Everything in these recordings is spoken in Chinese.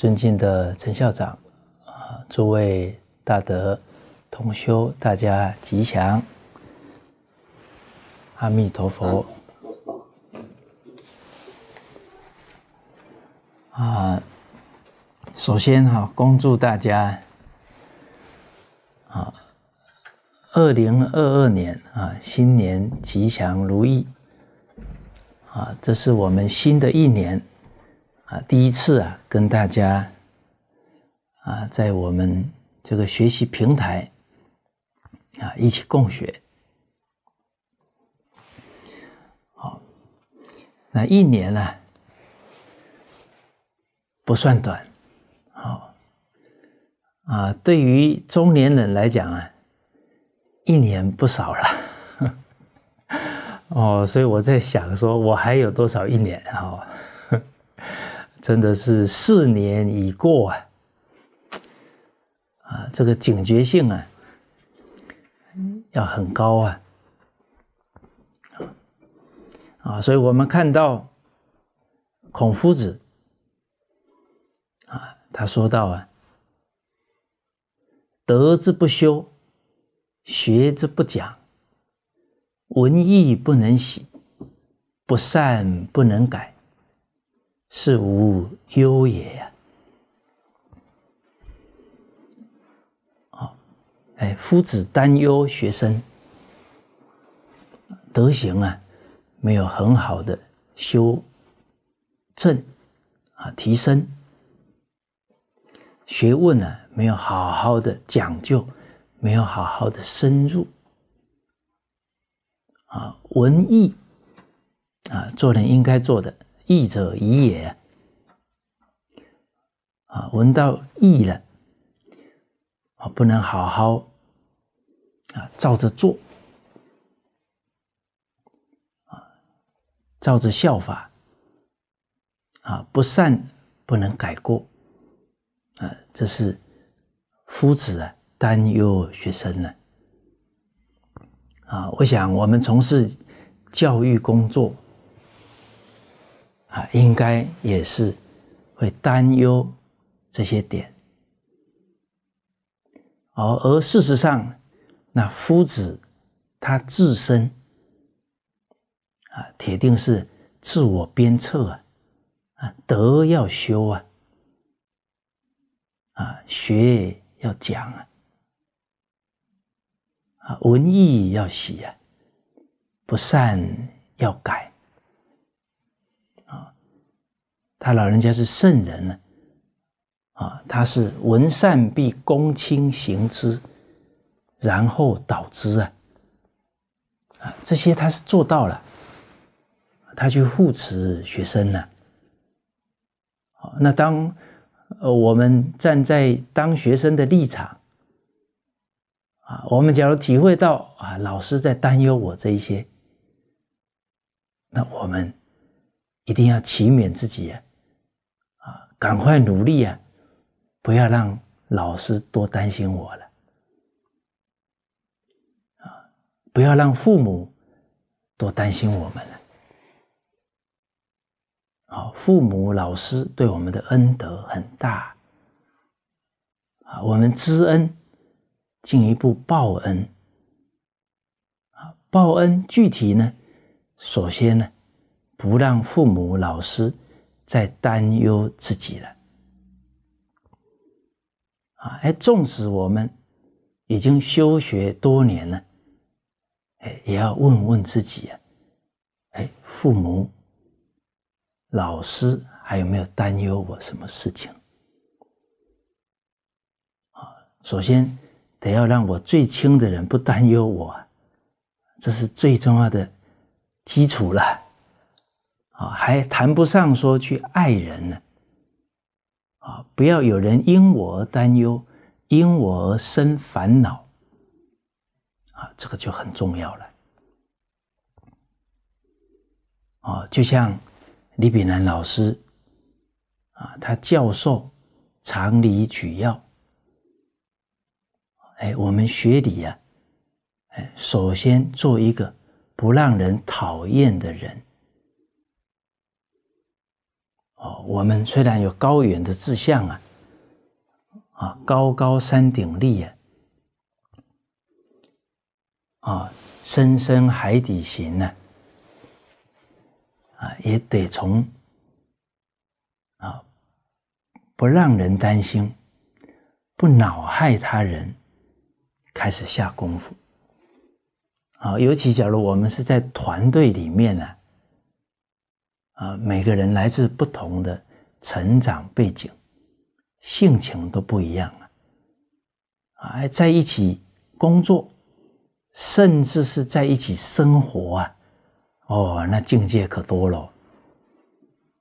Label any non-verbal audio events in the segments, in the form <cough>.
尊敬的陈校长，啊，诸位大德同修，大家吉祥，阿弥陀佛。啊，首先哈，恭祝大家，啊，二零二二年啊，新年吉祥如意，啊，这是我们新的一年。啊，第一次啊，跟大家啊，在我们这个学习平台啊一起共学，好，那一年呢，不算短，好，啊，对于中年人来讲啊，一年不少了，<laughs> 哦，所以我在想，说我还有多少一年，哈。真的是四年已过啊！啊，这个警觉性啊，要很高啊！啊，所以我们看到孔夫子啊，他说到啊，“德之不修，学之不讲，文艺不能喜，不善不能改。”是无忧也呀！好，哎，夫子担忧学生德行啊，没有很好的修正啊，提升学问呢，没有好好的讲究，没有好好的深入啊，文艺啊，做人应该做的。义者矣也，啊，闻到义了，啊，不能好好啊，照着做，啊，照着效法，啊，不善不能改过，啊，这是夫子啊担忧学生啊。啊，我想我们从事教育工作。啊，应该也是会担忧这些点。而而事实上，那夫子他自身啊，铁定是自我鞭策啊，啊，德要修啊，啊，学要讲啊，啊，文艺要洗啊，不善要改。他老人家是圣人呢，啊，他是闻善必躬亲行之，然后导之啊，啊，这些他是做到了，他去护持学生呢。好，那当呃我们站在当学生的立场，啊，我们假如体会到啊，老师在担忧我这一些，那我们一定要勤勉自己呀。赶快努力啊！不要让老师多担心我了，啊，不要让父母多担心我们了。好，父母、老师对我们的恩德很大，啊，我们知恩，进一步报恩。啊，报恩具体呢？首先呢，不让父母、老师。在担忧自己了，啊，哎，纵使我们已经修学多年了，哎，也要问问自己啊，哎，父母、老师还有没有担忧我什么事情？啊，首先得要让我最亲的人不担忧我，这是最重要的基础了。啊，还谈不上说去爱人呢。啊，不要有人因我而担忧，因我而生烦恼。啊，这个就很重要了。啊，就像李炳南老师，啊，他教授常理取要。哎，我们学理啊，哎，首先做一个不让人讨厌的人。哦，我们虽然有高远的志向啊，啊，高高山顶立呀，啊，深深海底行呢，啊，也得从啊不让人担心、不恼害他人开始下功夫。啊，尤其假如我们是在团队里面呢。啊，每个人来自不同的成长背景，性情都不一样啊！啊，在一起工作，甚至是在一起生活啊！哦，那境界可多了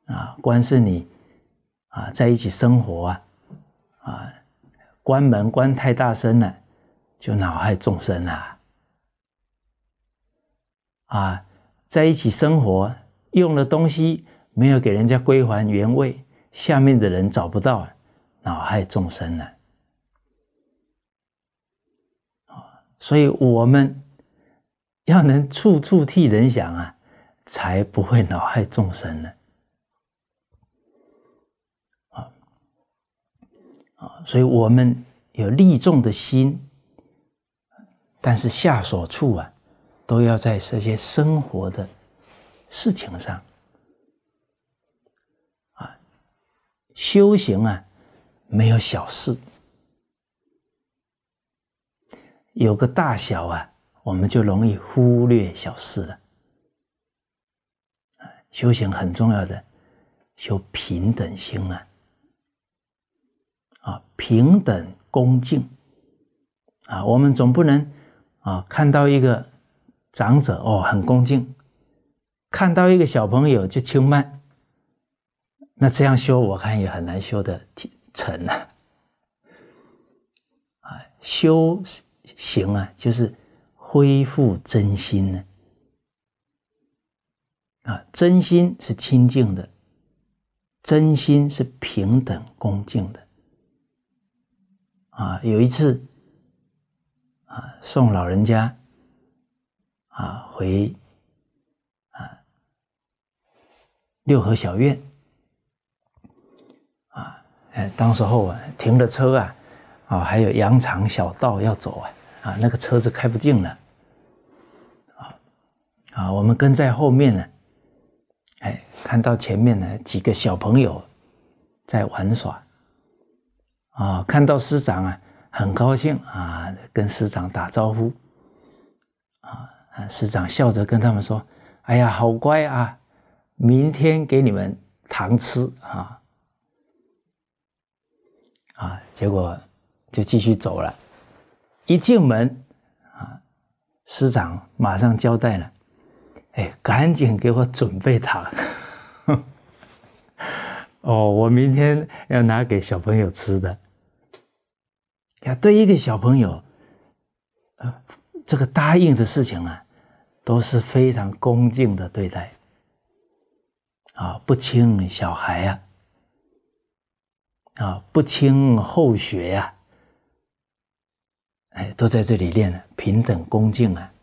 啊！光是你啊，在一起生活啊啊，关门关太大声了，就恼害众生了啊！在一起生活。用了东西没有给人家归还原位，下面的人找不到，恼害众生了。啊，所以我们要能处处替人想啊，才不会恼害众生了。啊啊，所以我们有利众的心，但是下所处啊，都要在这些生活的。事情上，啊，修行啊，没有小事，有个大小啊，我们就容易忽略小事了。啊，修行很重要的，修平等心啊，啊，平等恭敬啊，我们总不能啊，看到一个长者哦，很恭敬。看到一个小朋友就轻慢，那这样修我看也很难修的成啊！修行啊，就是恢复真心呢啊！真心是清净的，真心是平等恭敬的啊！有一次啊，送老人家啊回。六合小院，啊，哎，当时候啊，停了车啊，啊，还有羊肠小道要走啊，啊，那个车子开不进了，啊，啊，我们跟在后面呢，哎，看到前面呢几个小朋友在玩耍，啊，看到师长啊，很高兴啊，跟师长打招呼，啊，师长笑着跟他们说：“哎呀，好乖啊。”明天给你们糖吃啊！啊，结果就继续走了。一进门啊，师长马上交代了：“哎，赶紧给我准备糖！<laughs> 哦，我明天要拿给小朋友吃的。要对一个小朋友，呃，这个答应的事情啊，都是非常恭敬的对待。”啊，不亲小孩呀，啊，不亲后学呀，哎，都在这里练平等恭敬啊。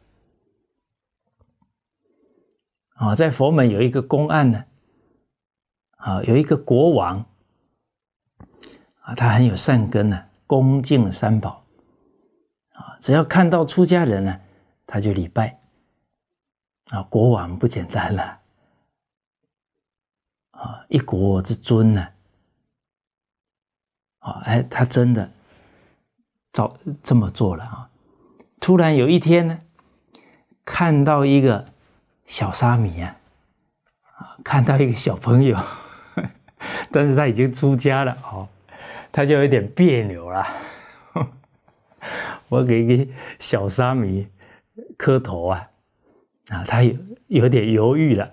啊，在佛门有一个公案呢，啊，有一个国王啊，他很有善根呢，恭敬三宝啊，只要看到出家人呢，他就礼拜啊，国王不简单了。一国之尊呢？啊，哎，他真的，照这么做了啊！突然有一天呢，看到一个小沙弥啊，啊，看到一个小朋友，<laughs> 但是他已经出家了，哦，他就有点别扭了。<laughs> 我给个小沙弥磕头啊，啊，他有有点犹豫了。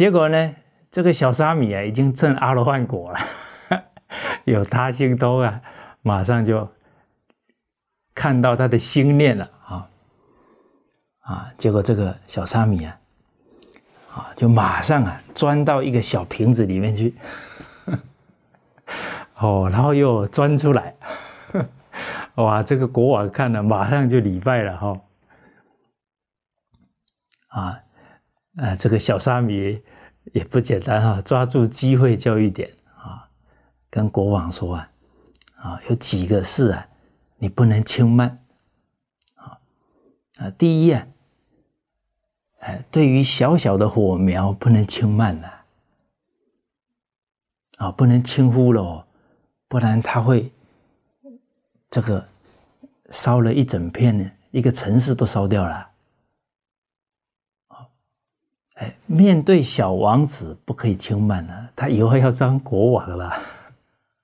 结果呢？这个小沙弥啊，已经证阿罗汉果了，<laughs> 有他心都啊，马上就看到他的心念了啊啊！结果这个小沙弥啊，啊，就马上啊钻到一个小瓶子里面去，<laughs> 哦，然后又钻出来，<laughs> 哇！这个国王看了，马上就礼拜了哈啊啊！这个小沙弥。也不简单啊，抓住机会教育点啊，跟国王说啊，啊，有几个事啊，你不能轻慢，啊，啊，第一啊，哎，对于小小的火苗不能轻慢呐，啊，不能轻忽了哦，不然他会这个烧了一整片，一个城市都烧掉了。哎，面对小王子不可以轻慢了，他以后要当国王了。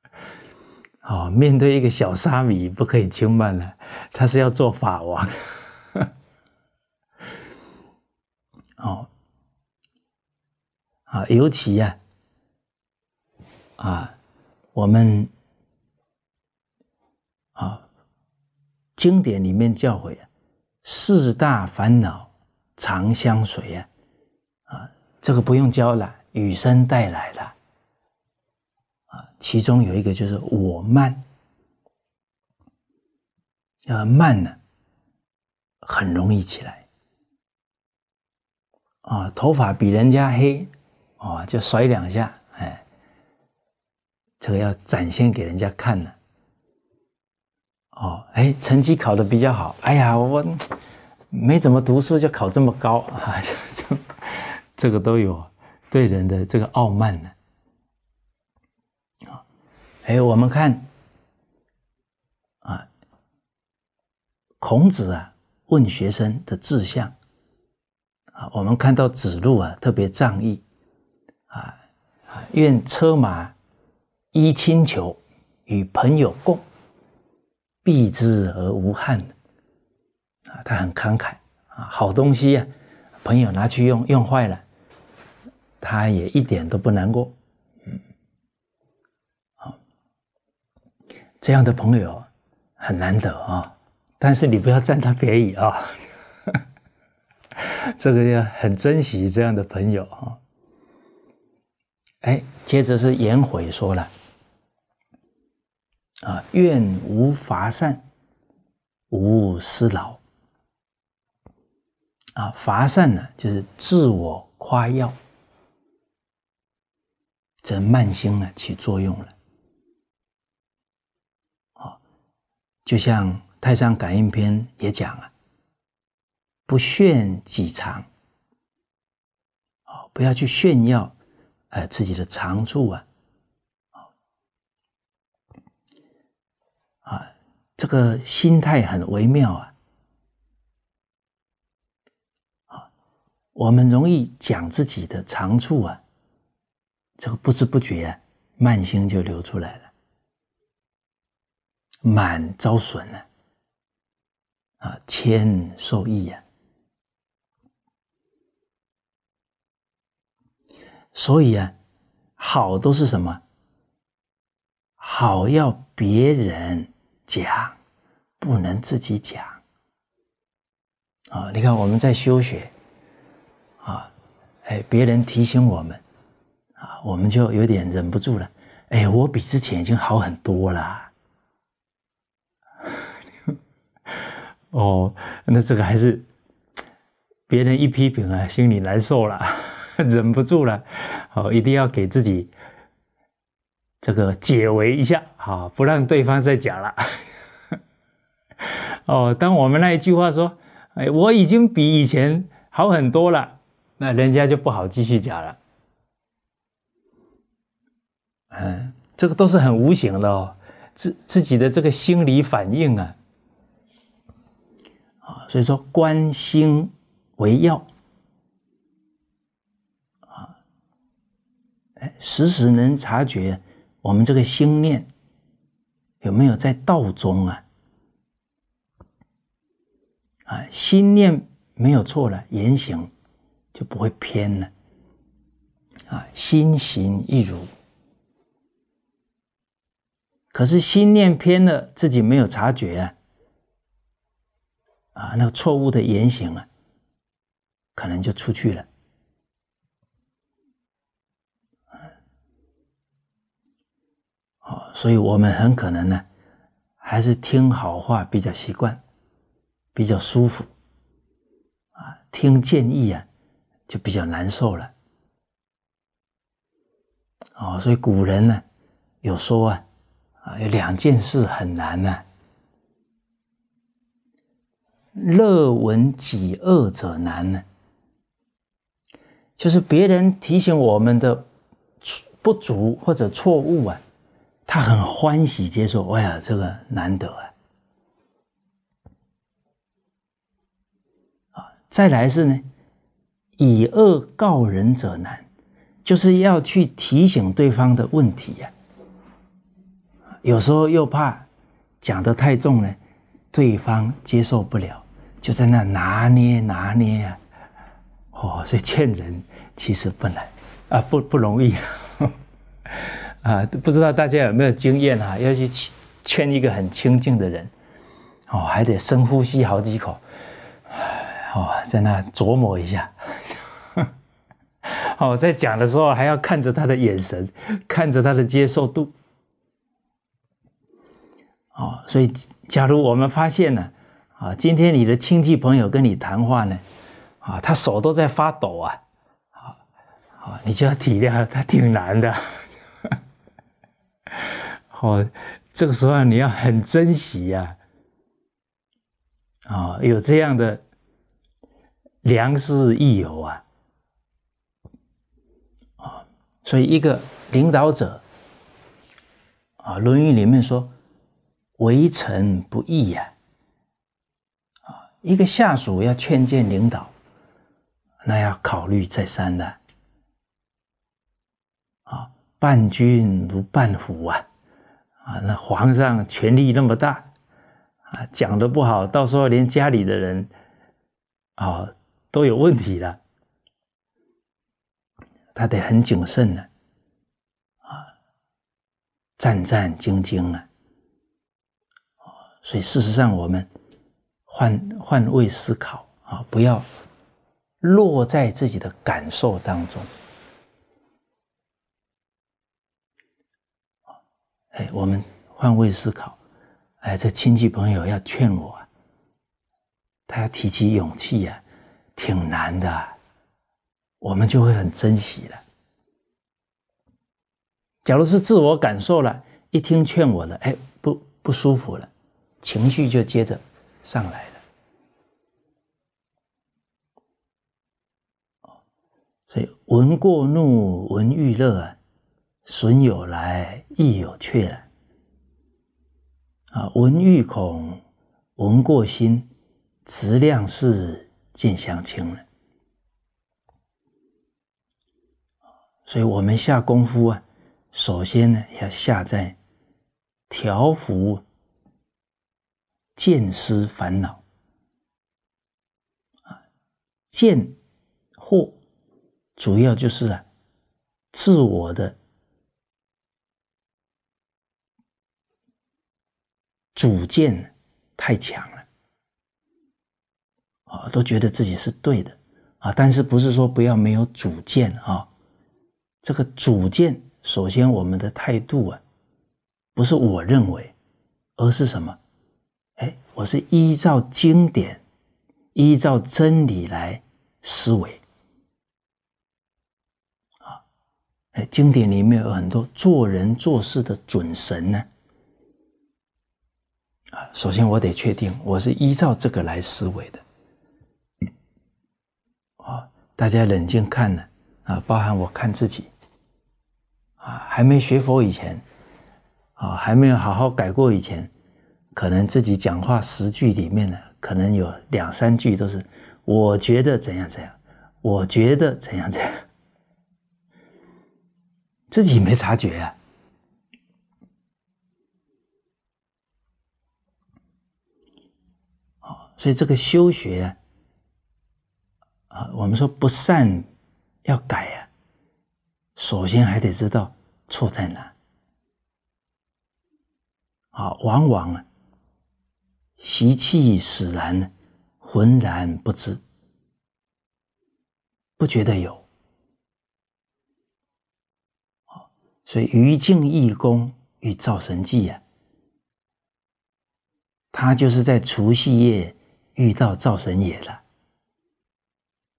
<laughs> 哦，面对一个小沙弥不可以轻慢了，他是要做法王。好，<laughs> 啊，尤其呀，啊，我们啊，经典里面教诲啊，四大烦恼常相随啊。啊，这个不用教了，与生带来的。啊，其中有一个就是我慢，要慢呢，很容易起来。啊，头发比人家黑，啊，就甩两下，哎，这个要展现给人家看呢。哦，哎，成绩考的比较好，哎呀，我没怎么读书就考这么高啊。这个都有对人的这个傲慢呢，啊，哎，我们看啊，孔子啊问学生的志向，啊，我们看到子路啊特别仗义，啊啊，愿车马衣轻裘与朋友共，避之而无憾啊，他很慷慨啊，好东西呀，朋友拿去用，用坏了。他也一点都不难过，嗯，好，这样的朋友很难得啊，但是你不要占他便宜啊，<laughs> 这个要很珍惜这样的朋友啊。哎，接着是颜回说了，啊，愿无乏善，无失劳。啊，乏善呢，就是自我夸耀。这慢心呢起作用了，好，就像《太上感应篇》也讲了，不炫己长，哦，不要去炫耀，呃，自己的长处啊，啊，这个心态很微妙啊，啊，我们容易讲自己的长处啊。这个不知不觉，啊、慢性就流出来了，满遭损了，啊，千受益呀！所以啊，好都是什么？好要别人讲，不能自己讲啊！你看我们在修学，啊，哎，别人提醒我们。我们就有点忍不住了，哎，我比之前已经好很多了。<laughs> 哦，那这个还是别人一批评啊，心里难受了，<laughs> 忍不住了，好，一定要给自己这个解围一下，好，不让对方再讲了。<laughs> 哦，当我们那一句话说，哎，我已经比以前好很多了，那人家就不好继续讲了。嗯，这个都是很无形的哦，自自己的这个心理反应啊，啊，所以说观心为要啊，哎，时时能察觉我们这个心念有没有在道中啊，啊，心念没有错了，言行就不会偏了，啊，心行一如。可是心念偏了，自己没有察觉啊！啊，那个错误的言行啊，可能就出去了。啊，所以我们很可能呢，还是听好话比较习惯，比较舒服啊，听建议啊，就比较难受了。哦，所以古人呢，有说啊。啊，有两件事很难呢。乐闻己恶者难呢，就是别人提醒我们的不足或者错误啊，他很欢喜接受。哎呀，这个难得啊！啊，再来是呢，以恶告人者难，就是要去提醒对方的问题呀。有时候又怕讲的太重了，对方接受不了，就在那拿捏拿捏啊！哦，所以劝人其实不难啊，不不容易 <laughs> 啊！不知道大家有没有经验啊？要去劝一个很清静的人，哦，还得深呼吸好几口，哦，在那琢磨一下，<laughs> 哦，在讲的时候还要看着他的眼神，看着他的接受度。哦，所以假如我们发现呢，啊，今天你的亲戚朋友跟你谈话呢，啊，他手都在发抖啊，好，好，你就要体谅他挺难的，<laughs> 好，这个时候你要很珍惜呀，啊，有这样的良师益友啊，啊，所以一个领导者，啊，《论语》里面说。为臣不易呀！啊，一个下属要劝谏领导，那要考虑再三的。啊，伴君如伴虎啊！啊，那皇上权力那么大，啊，讲的不好，到时候连家里的人，啊，都有问题了。他得很谨慎呢，啊，战战兢兢啊。所以，事实上，我们换换位思考啊，不要落在自己的感受当中。哎，我们换位思考，哎，这亲戚朋友要劝我，他要提起勇气呀，挺难的，我们就会很珍惜了。假如是自我感受了，一听劝我了，哎，不不舒服了。情绪就接着上来了，哦，所以闻过怒，闻欲乐啊，损有来，益有去了。啊，闻欲恐，闻过心，持量是见相亲了。所以，我们下功夫啊，首先呢，要下在调伏。见思烦恼啊，见惑主要就是啊，自我的主见太强了啊，都觉得自己是对的啊，但是不是说不要没有主见啊？这个主见，首先我们的态度啊，不是我认为，而是什么？我是依照经典，依照真理来思维。啊，哎，经典里面有很多做人做事的准绳呢。啊，首先我得确定我是依照这个来思维的。啊，大家冷静看呢，啊，包含我看自己，啊，还没学佛以前，啊，还没有好好改过以前。可能自己讲话十句里面呢，可能有两三句都是“我觉得怎样怎样”，“我觉得怎样怎样”，<laughs> 自己没察觉啊。好，所以这个修学啊，我们说不善要改啊，首先还得知道错在哪。啊，往往啊。习气使然，浑然不知，不觉得有。所以于静义公与造神记呀，他就是在除夕夜遇到造神爷了。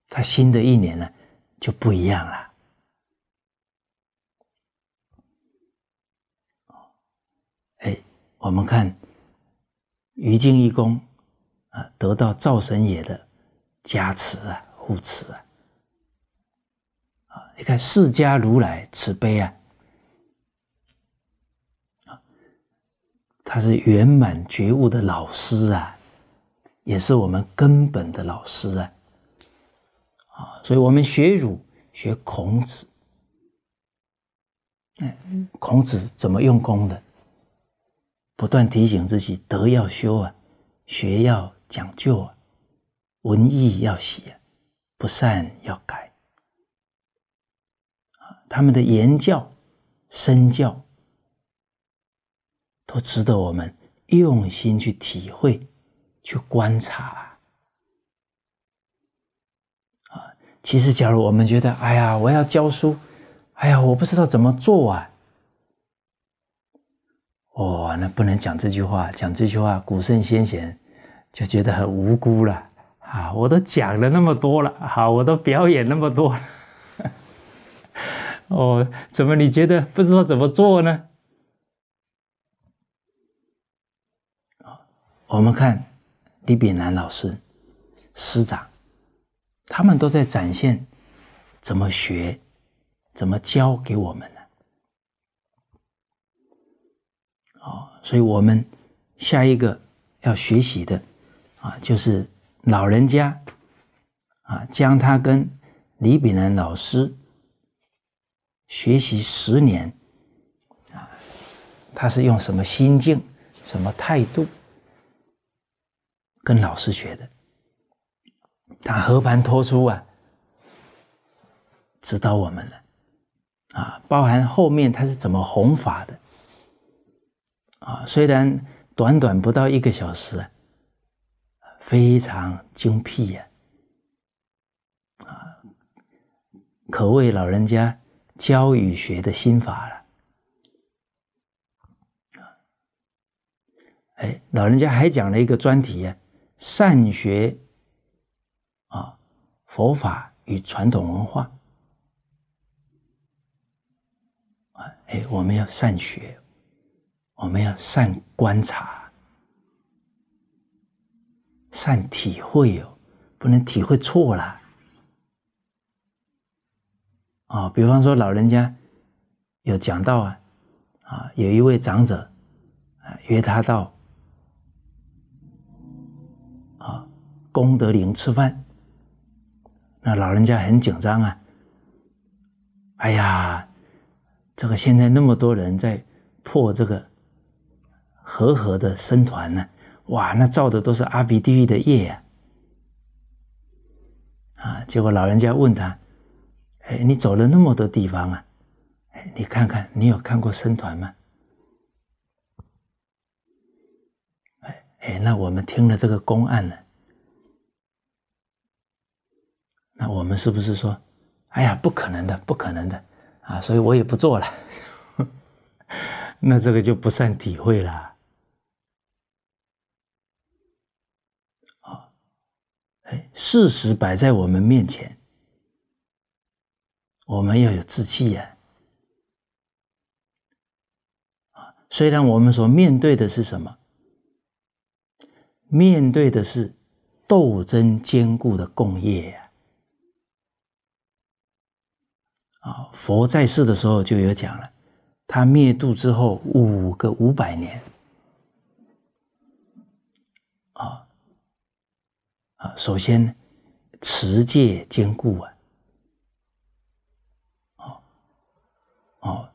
他新的一年呢就不一样了。哎，我们看。于今一功，啊，得到灶神爷的加持啊，护持啊，啊，你看释迦如来慈悲啊，啊，他是圆满觉悟的老师啊，也是我们根本的老师啊，啊，所以我们学儒、学孔子，哎，孔子怎么用功的？不断提醒自己，德要修啊，学要讲究啊，文艺要写，不善要改他们的言教、身教，都值得我们用心去体会、去观察啊。其实，假如我们觉得，哎呀，我要教书，哎呀，我不知道怎么做啊。哦，那不能讲这句话，讲这句话，古圣先贤就觉得很无辜了啊！我都讲了那么多了，好，我都表演那么多，哦，怎么你觉得不知道怎么做呢？我们看李炳南老师、师长，他们都在展现怎么学、怎么教给我们。所以，我们下一个要学习的啊，就是老人家啊，将他跟李炳南老师学习十年啊，他是用什么心境、什么态度跟老师学的？他和盘托出啊，指导我们了啊，包含后面他是怎么弘法的。啊，虽然短短不到一个小时，非常精辟呀！啊，可谓老人家教与学的心法了。啊，哎，老人家还讲了一个专题呀，善学啊，佛法与传统文化。哎，我们要善学。我们要善观察，善体会哦，不能体会错了啊！比方说，老人家有讲到啊，啊，有一位长者啊约他到啊功德林吃饭，那老人家很紧张啊，哎呀，这个现在那么多人在破这个。和和的僧团呢？哇，那造的都是阿鼻地狱的业呀！啊，结果老人家问他：“哎，你走了那么多地方啊？哎，你看看，你有看过僧团吗？”哎哎，那我们听了这个公案呢？那我们是不是说：“哎呀，不可能的，不可能的啊！”所以我也不做了。<laughs> 那这个就不算体会了。哎，事实摆在我们面前，我们要有志气呀！啊，虽然我们所面对的是什么？面对的是斗争坚固的共业呀！啊，佛在世的时候就有讲了，他灭度之后五个五百年。首先，持戒坚固啊，哦哦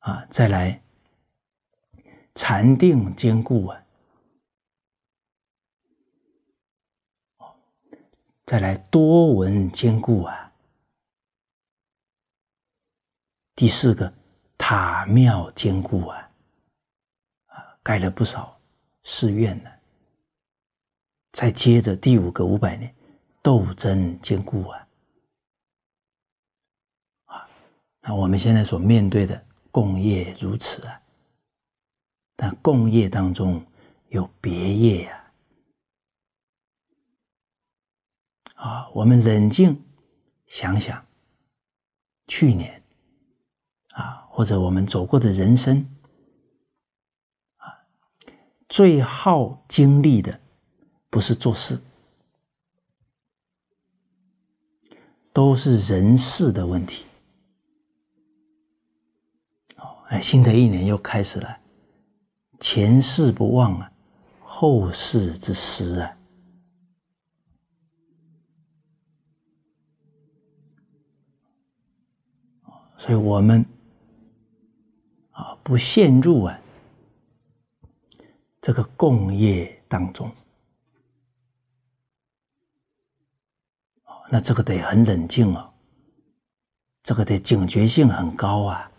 啊，再来禅定坚固啊，哦，再来多闻坚固啊，第四个塔庙坚固啊，啊，盖了不少。寺院呢，再接着第五个五百年，斗争坚固啊！啊，那我们现在所面对的共业如此啊，但共业当中有别业啊！啊，我们冷静想想，去年啊，或者我们走过的人生。最耗精力的不是做事，都是人事的问题。哦，哎，新的一年又开始了，前事不忘啊，后事之师啊。所以，我们啊，不陷入啊。这个共业当中，那这个得很冷静啊，这个的警觉性很高啊，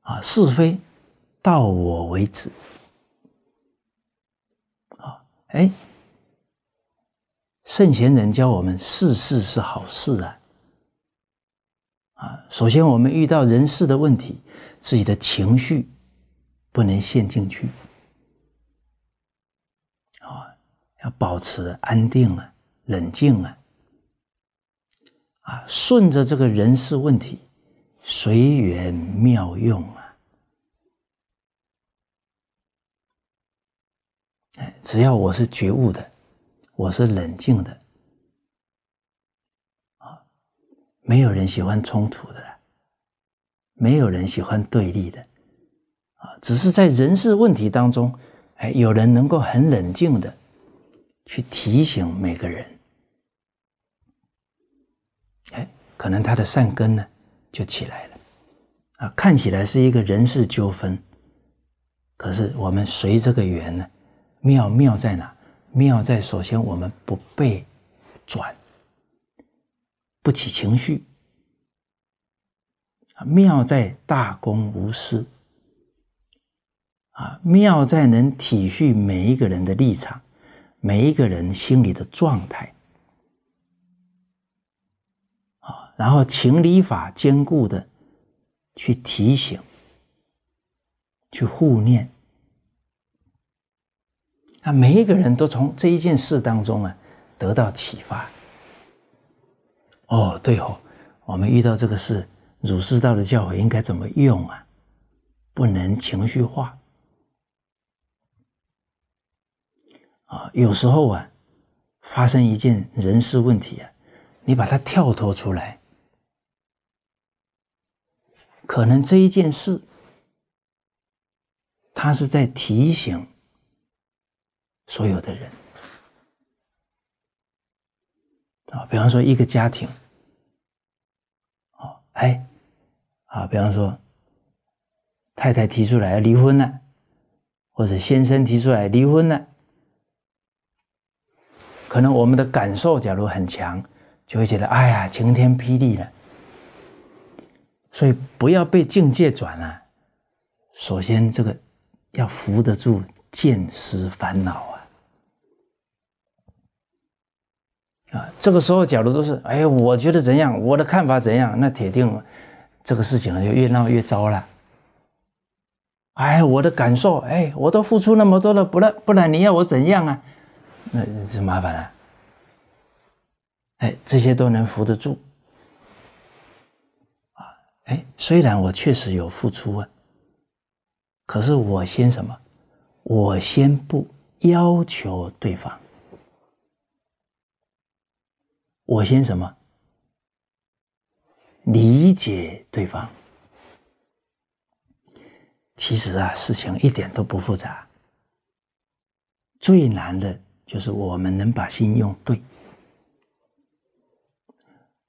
啊，是非到我为止，啊，哎，圣贤人教我们事事是好事啊，啊，首先我们遇到人事的问题，自己的情绪。不能陷进去，啊，要保持安定啊，冷静啊，啊，顺着这个人事问题，随缘妙用啊，哎，只要我是觉悟的，我是冷静的，啊，没有人喜欢冲突的，没有人喜欢对立的。啊，只是在人事问题当中，哎，有人能够很冷静的去提醒每个人，哎，可能他的善根呢就起来了。啊，看起来是一个人事纠纷，可是我们随这个缘呢，妙妙在哪？妙在首先我们不被转，不起情绪，啊，妙在大公无私。啊，妙在能体恤每一个人的立场，每一个人心里的状态，啊，然后情理法兼顾的去提醒、去护念，那每一个人都从这一件事当中啊得到启发。哦，对哦，我们遇到这个事，儒释道的教诲应该怎么用啊？不能情绪化。啊，有时候啊，发生一件人事问题啊，你把它跳脱出来，可能这一件事，他是在提醒所有的人啊。比方说，一个家庭，哦，哎，啊，比方说，太太提出来离婚了，或者先生提出来离婚了。可能我们的感受假如很强，就会觉得哎呀晴天霹雳了。所以不要被境界转啊。首先这个要扶得住见识烦恼啊啊！这个时候假如都是哎我觉得怎样，我的看法怎样，那铁定这个事情就越闹越糟了。哎，我的感受，哎，我都付出那么多了，不然不然你要我怎样啊？那就麻烦了。哎，这些都能扶得住，啊，哎，虽然我确实有付出，啊，可是我先什么？我先不要求对方，我先什么？理解对方。其实啊，事情一点都不复杂，最难的。就是我们能把心用对，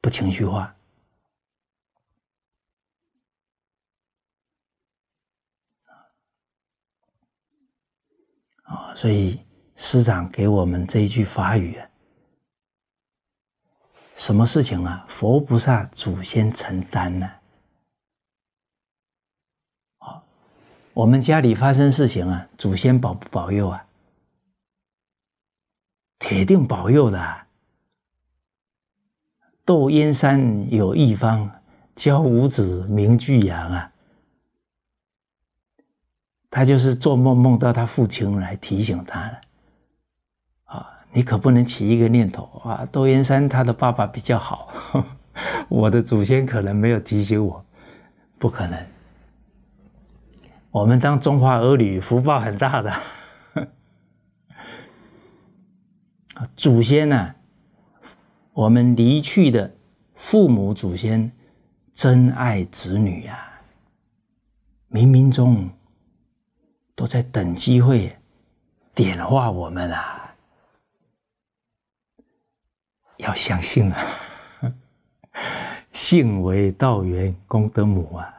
不情绪化啊！所以师长给我们这一句法语啊，什么事情啊？佛菩萨祖先承担呢？啊，我们家里发生事情啊，祖先保不保佑啊？铁定保佑的。窦燕山有一方教五子名俱扬啊，他就是做梦梦到他父亲来提醒他了。啊，你可不能起一个念头啊！窦燕山他的爸爸比较好，<laughs> 我的祖先可能没有提醒我，不可能。我们当中华儿女，福报很大的。祖先啊，我们离去的父母祖先，真爱子女啊，冥冥中都在等机会点化我们啊！要相信啊，<laughs> 信为道源，功德母啊！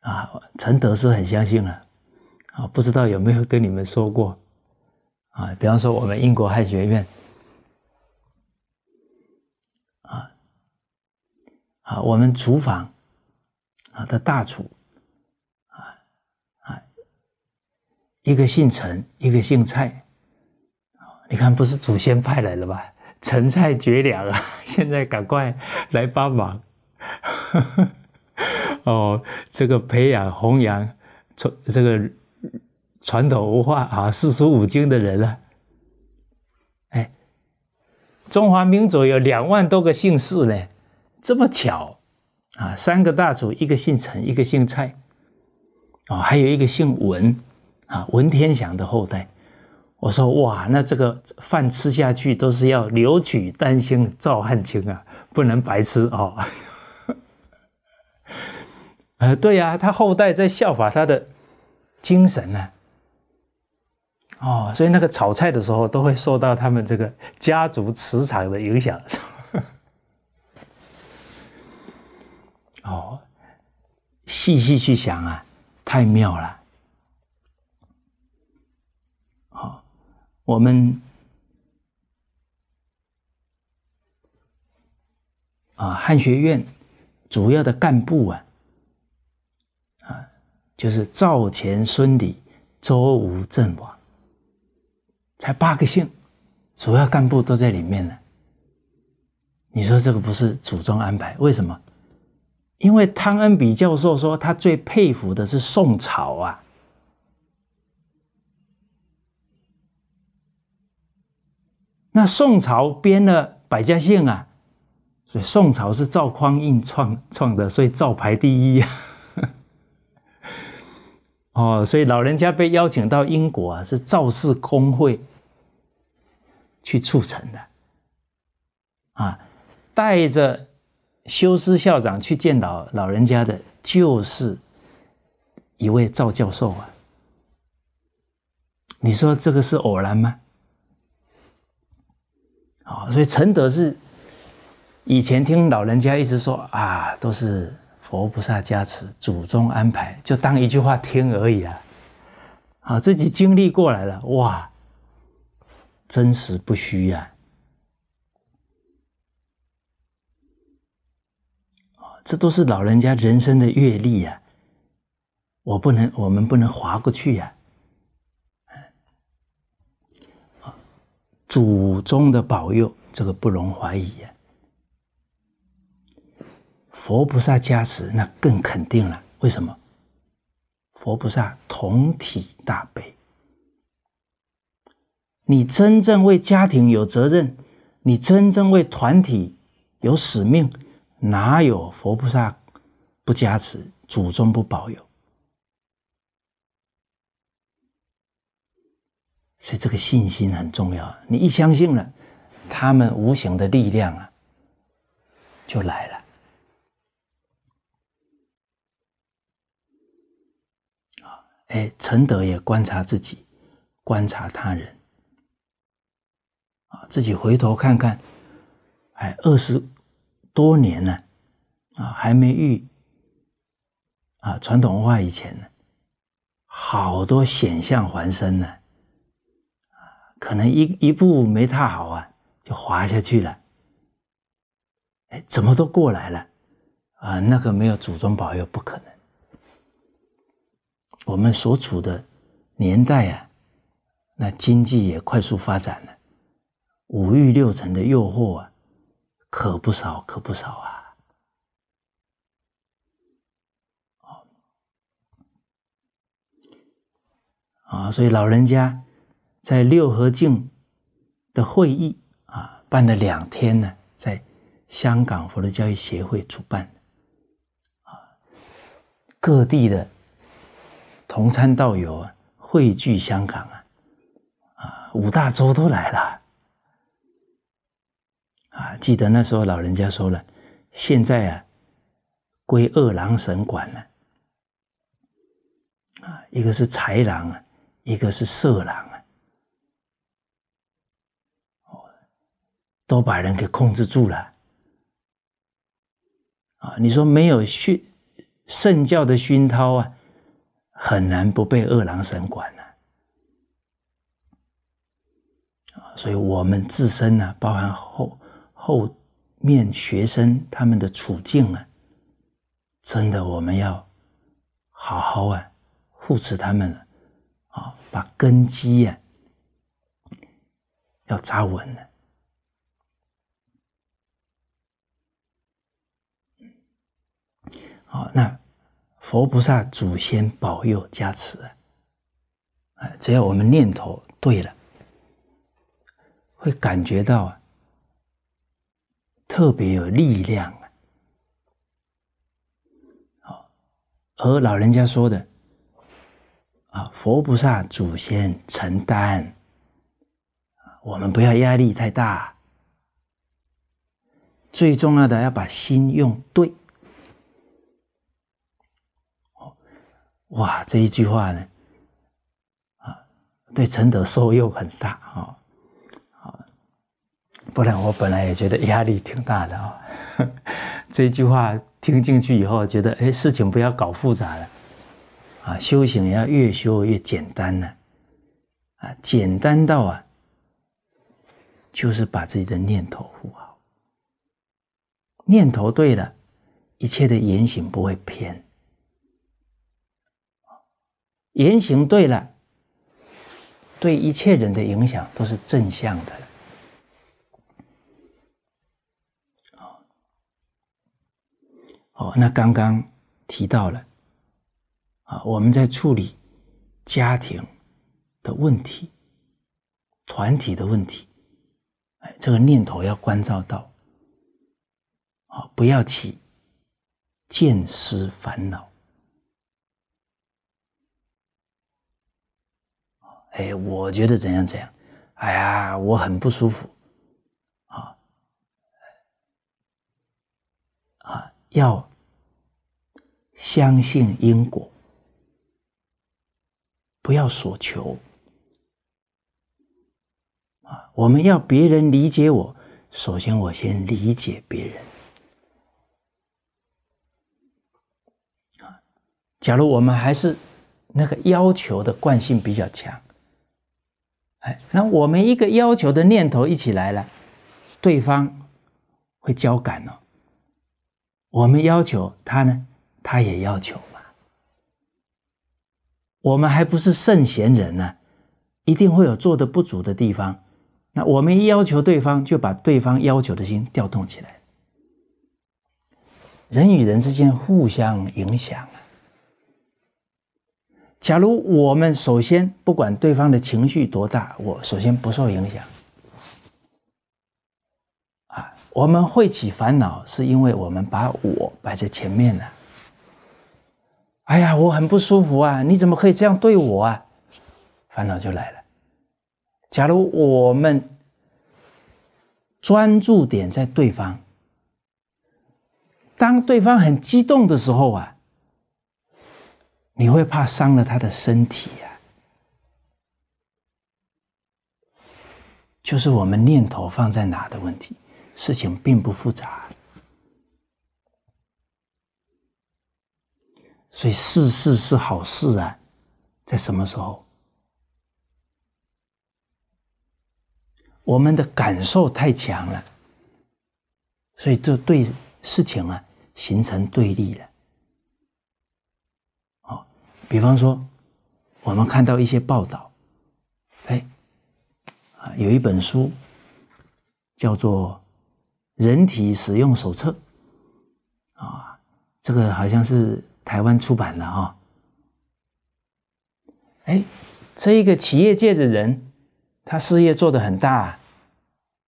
啊，陈德是很相信啊。啊，不知道有没有跟你们说过啊？比方说，我们英国汉学院，啊啊，我们厨房啊的大厨，啊啊，一个姓陈，一个姓蔡，你看不是祖先派来了吧？陈蔡绝粮啊，<laughs> 现在赶快来帮忙。<laughs> 哦，这个培养弘扬从这个。传统文化 <laughs> 啊，四书五经的人了。哎，中华民族有两万多个姓氏呢，这么巧啊，三个大族，一个姓陈，一个姓蔡，哦，还有一个姓文啊，文天祥的后代。我说哇，那这个饭吃下去都是要留取丹心照汗青啊，不能白吃啊。<laughs> 呃，对呀，他后代在效法他的精神呢。哦，所以那个炒菜的时候都会受到他们这个家族磁场的影响。<laughs> 哦，细细去想啊，太妙了。好，我们啊汉学院主要的干部啊，啊就是赵钱孙李周吴郑王。才八个姓，主要干部都在里面呢。你说这个不是祖宗安排？为什么？因为汤恩比教授说他最佩服的是宋朝啊。那宋朝编了百家姓啊，所以宋朝是赵匡胤创创的，所以赵排第一啊。<laughs> 哦，所以老人家被邀请到英国啊，是赵氏公会。去促成的啊，带着修斯校长去见老老人家的，就是一位赵教授啊。你说这个是偶然吗？啊，所以承德是以前听老人家一直说啊，都是佛菩萨加持、祖宗安排，就当一句话听而已啊。啊，自己经历过来了，哇！真实不虚呀！啊，这都是老人家人生的阅历呀。我不能，我们不能划过去呀。啊，祖宗的保佑，这个不容怀疑呀。佛菩萨加持，那更肯定了。为什么？佛菩萨同体大悲。你真正为家庭有责任，你真正为团体有使命，哪有佛菩萨不加持、祖宗不保佑？所以这个信心很重要。你一相信了，他们无形的力量啊，就来了。啊，哎，承德也观察自己，观察他人。自己回头看看，哎，二十多年了，啊，还没遇啊传统文化以前呢，好多险象环生呢，啊，可能一一步没踏好啊，就滑下去了。哎，怎么都过来了，啊，那个没有祖宗保佑不可能。我们所处的年代啊，那经济也快速发展了。五欲六尘的诱惑啊，可不少，可不少啊！啊，所以老人家在六合境的会议啊，办了两天呢，在香港佛教教育协会主办，啊，各地的同参道友啊汇聚香港啊，啊，五大洲都来了。啊，记得那时候老人家说了，现在啊，归二郎神管了。啊，一个是豺狼啊，一个是色狼啊，哦，都把人给控制住了。啊，你说没有熏圣教的熏陶啊，很难不被二郎神管了。啊，所以我们自身呢，包含后。后面学生他们的处境啊，真的，我们要好好啊护持他们了，啊，把根基啊要扎稳了。好，那佛菩萨祖先保佑加持啊，只要我们念头对了，会感觉到。特别有力量啊！好，和老人家说的啊，佛菩萨祖先承担，我们不要压力太大，最重要的要把心用对。好，哇，这一句话呢，啊，对承德受用很大啊。不然我本来也觉得压力挺大的啊。<laughs> 这句话听进去以后，觉得哎，事情不要搞复杂了啊，修行要越修越简单了，啊，简单到啊，就是把自己的念头护好，念头对了，一切的言行不会偏，言行对了，对一切人的影响都是正向的。哦，那刚刚提到了啊，我们在处理家庭的问题、团体的问题，哎，这个念头要关照到，啊，不要起见思烦恼。哎，我觉得怎样怎样，哎呀，我很不舒服，啊，啊，要。相信因果，不要所求啊！我们要别人理解我，首先我先理解别人啊。假如我们还是那个要求的惯性比较强，哎，那我们一个要求的念头一起来了，对方会交感了，我们要求他呢？他也要求嘛，我们还不是圣贤人呢，一定会有做的不足的地方。那我们一要求对方，就把对方要求的心调动起来。人与人之间互相影响啊。假如我们首先不管对方的情绪多大，我首先不受影响。啊，我们会起烦恼，是因为我们把我摆在前面了。哎呀，我很不舒服啊！你怎么可以这样对我啊？烦恼就来了。假如我们专注点在对方，当对方很激动的时候啊，你会怕伤了他的身体呀？就是我们念头放在哪的问题，事情并不复杂。所以，事事是好事啊，在什么时候？我们的感受太强了，所以就对事情啊形成对立了。哦，比方说，我们看到一些报道，哎，啊，有一本书叫做《人体使用手册》啊，这个好像是。台湾出版的啊！哎，这一个企业界的人，他事业做的很大，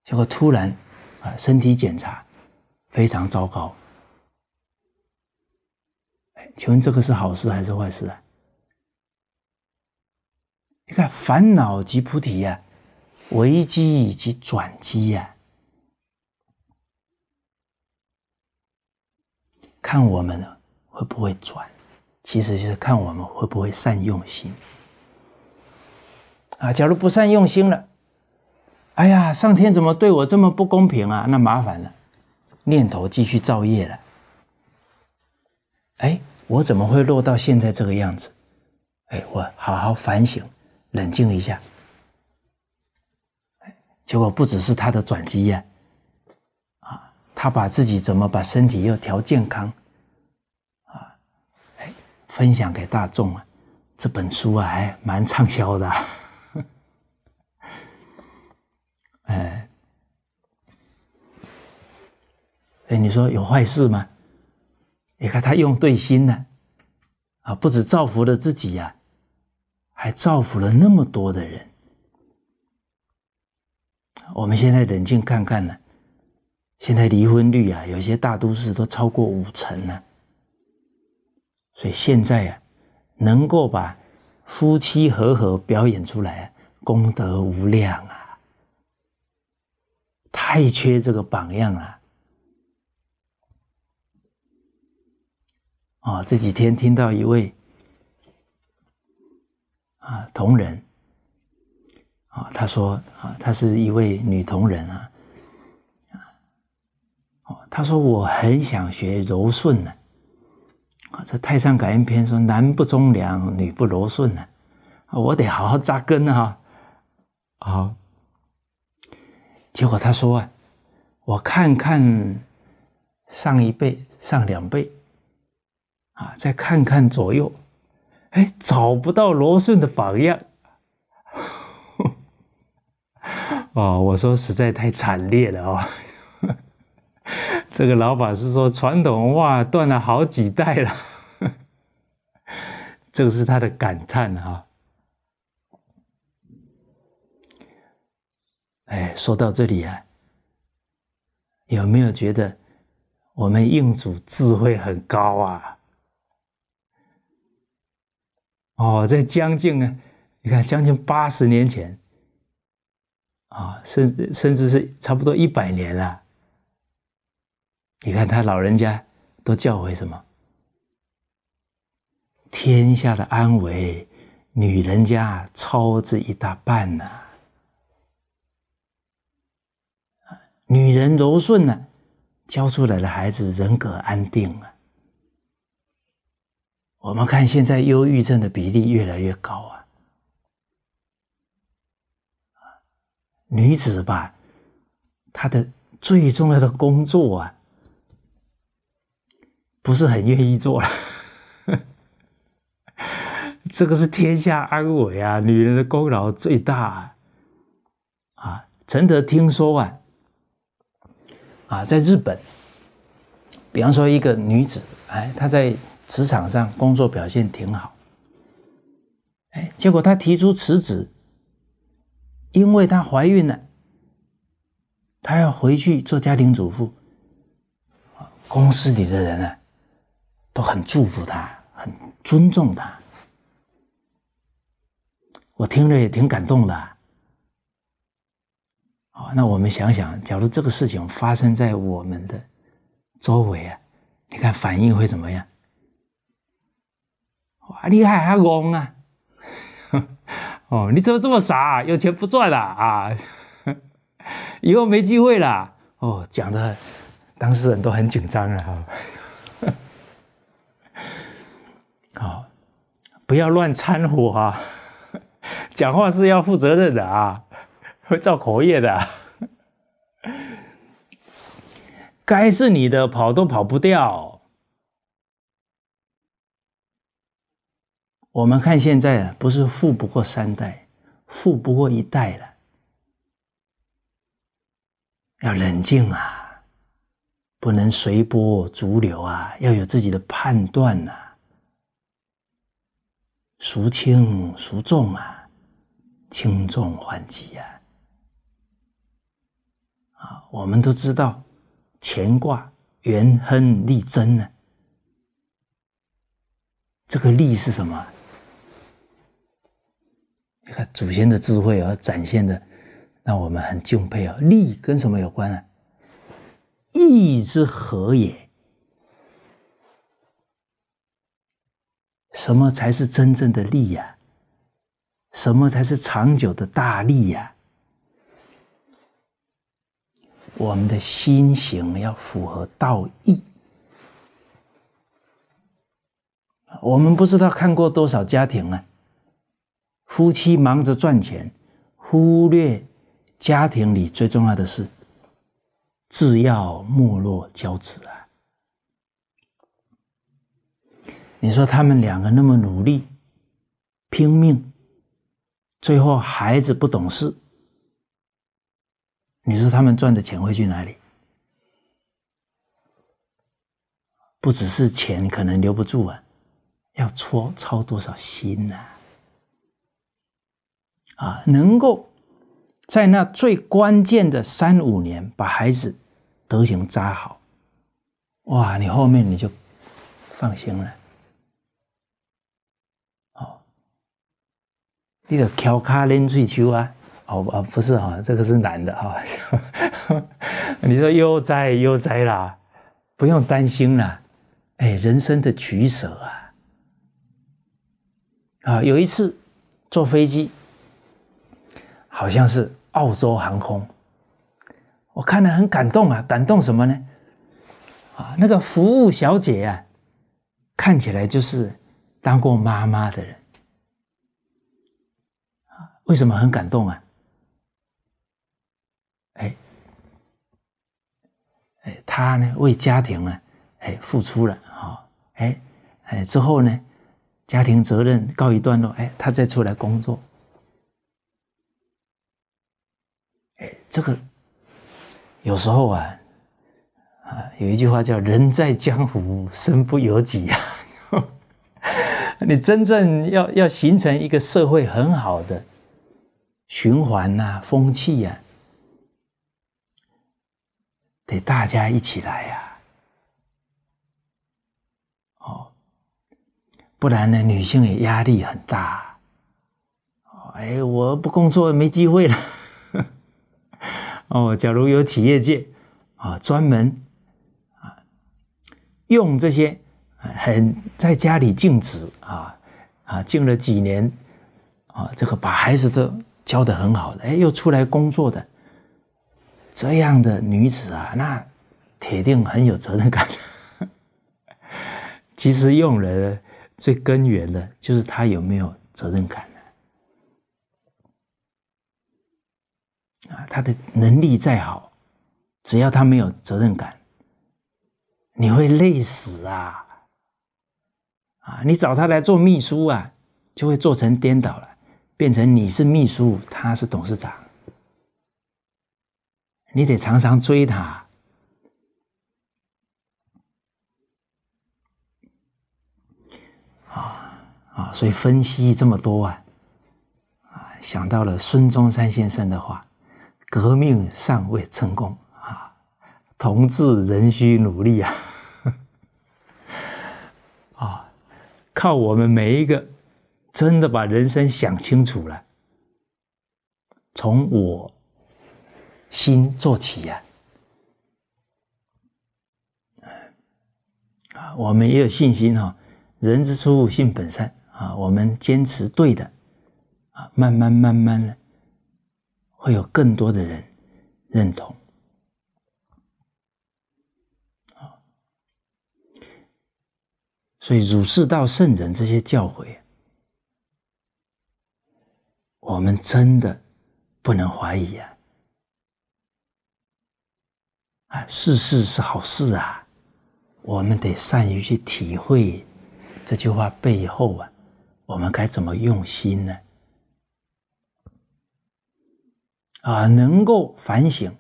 结果突然啊，身体检查非常糟糕。哎，请问这个是好事还是坏事啊？你看烦恼即菩提呀，危机以及转机呀，看我们了。会不会转，其实就是看我们会不会善用心。啊，假如不善用心了，哎呀，上天怎么对我这么不公平啊？那麻烦了，念头继续造业了。哎，我怎么会落到现在这个样子？哎，我好好反省，冷静一下。哎，结果不只是他的转机呀，啊，他把自己怎么把身体又调健康？分享给大众啊，这本书啊还蛮畅销的。<laughs> 哎，哎，你说有坏事吗？你看他用对心呢，啊，不止造福了自己呀，还造福了那么多的人。我们现在冷静看看呢，现在离婚率啊，有些大都市都超过五成了。所以现在啊，能够把夫妻和合表演出来，功德无量啊！太缺这个榜样了。啊，这几天听到一位啊同仁啊，他说啊，他是一位女同仁啊，啊，他说我很想学柔顺呢。啊，这《太上感应篇》说“男不忠良，女不柔顺”呢，我得好好扎根啊！啊，结果他说啊，我看看上一辈、上两辈，啊，再看看左右，哎，找不到罗顺的榜样。<laughs> 哦，我说实在太惨烈了啊！这个老板是说，传统文化断了好几代了，<laughs> 这个是他的感叹哈。哎，说到这里啊，有没有觉得我们应主智慧很高啊？哦，在将近啊，你看将近八十年前，啊，甚甚至是差不多一百年了。你看他老人家都教回什么？天下的安危，女人家操之一大半呐。啊，女人柔顺呢，教出来的孩子人格安定啊。我们看现在忧郁症的比例越来越高啊。女子吧，她的最重要的工作啊。不是很愿意做了，<laughs> 这个是天下安危啊，女人的功劳最大啊。啊，陈德听说啊，啊，在日本，比方说一个女子，哎，她在职场上工作表现挺好，哎，结果她提出辞职，因为她怀孕了，她要回去做家庭主妇，公司里的人啊。都很祝福他，很尊重他，我听着也挺感动的。好，那我们想想，假如这个事情发生在我们的周围啊，你看反应会怎么样？哇，厉害还憨啊？<laughs> 哦，你怎么这么傻？有钱不赚了啊？以后没机会了？哦，讲的，当事人都很紧张了哈。不要乱掺和啊！<laughs> 讲话是要负责任的啊，会造口业的。该是你的，跑都跑不掉。我们看现在，不是富不过三代，富不过一代了。要冷静啊，不能随波逐流啊，要有自己的判断呐。孰轻孰重啊？轻重缓急啊？啊，我们都知道，乾卦元亨利贞呢。这个“利”是什么？你看祖先的智慧啊，展现的让我们很敬佩啊。利跟什么有关啊？义之和也。什么才是真正的利呀？什么才是长久的大利呀？我们的心行要符合道义。我们不知道看过多少家庭啊，夫妻忙着赚钱，忽略家庭里最重要的事，自要没落交子啊。你说他们两个那么努力、拼命，最后孩子不懂事，你说他们赚的钱会去哪里？不只是钱可能留不住啊，要操操多少心呐！啊，能够在那最关键的三五年把孩子德行扎好，哇，你后面你就放心了。那个敲卡练足球啊，哦啊不是哦，这个是男的哦。<laughs> 你说悠哉悠哉啦，不用担心了。哎，人生的取舍啊，啊，有一次坐飞机，好像是澳洲航空，我看了很感动啊，感动什么呢？啊，那个服务小姐啊，看起来就是当过妈妈的人。为什么很感动啊？哎哎，他呢为家庭呢哎付出了哦，哎哎之后呢家庭责任告一段落哎他再出来工作哎这个有时候啊啊有一句话叫人在江湖身不由己啊 <laughs> 你真正要要形成一个社会很好的。循环呐，风气呀，得大家一起来呀，哦，不然呢，女性也压力很大，哎，我不工作没机会了，<laughs> 哦，假如有企业界啊，专门啊，用这些很在家里静止啊啊，静了几年啊，这个把孩子的。教的很好的，哎，又出来工作的这样的女子啊，那铁定很有责任感。<laughs> 其实用人最根源的，就是他有没有责任感啊，他的能力再好，只要他没有责任感，你会累死啊！啊，你找他来做秘书啊，就会做成颠倒了。变成你是秘书，他是董事长，你得常常追他啊啊！所以分析这么多啊啊，想到了孙中山先生的话：“革命尚未成功，啊，同志仍需努力啊！” <laughs> 啊，靠我们每一个。真的把人生想清楚了，从我心做起呀！啊，我们也有信心哈。人之初，性本善啊。我们坚持对的啊，慢慢慢慢的，会有更多的人认同。所以儒释道圣人这些教诲。我们真的不能怀疑啊！啊，事事是好事啊！我们得善于去体会这句话背后啊，我们该怎么用心呢？啊，能够反省，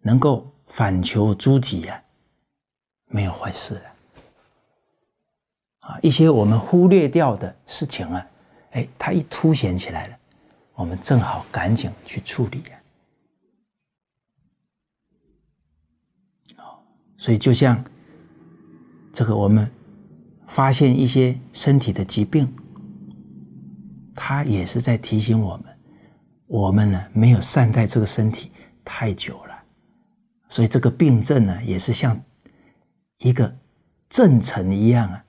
能够反求诸己啊，没有坏事了。啊，一些我们忽略掉的事情啊，哎，它一凸显起来了。我们正好赶紧去处理啊！所以就像这个，我们发现一些身体的疾病，它也是在提醒我们，我们呢没有善待这个身体太久了，所以这个病症呢，也是像一个正臣一样啊，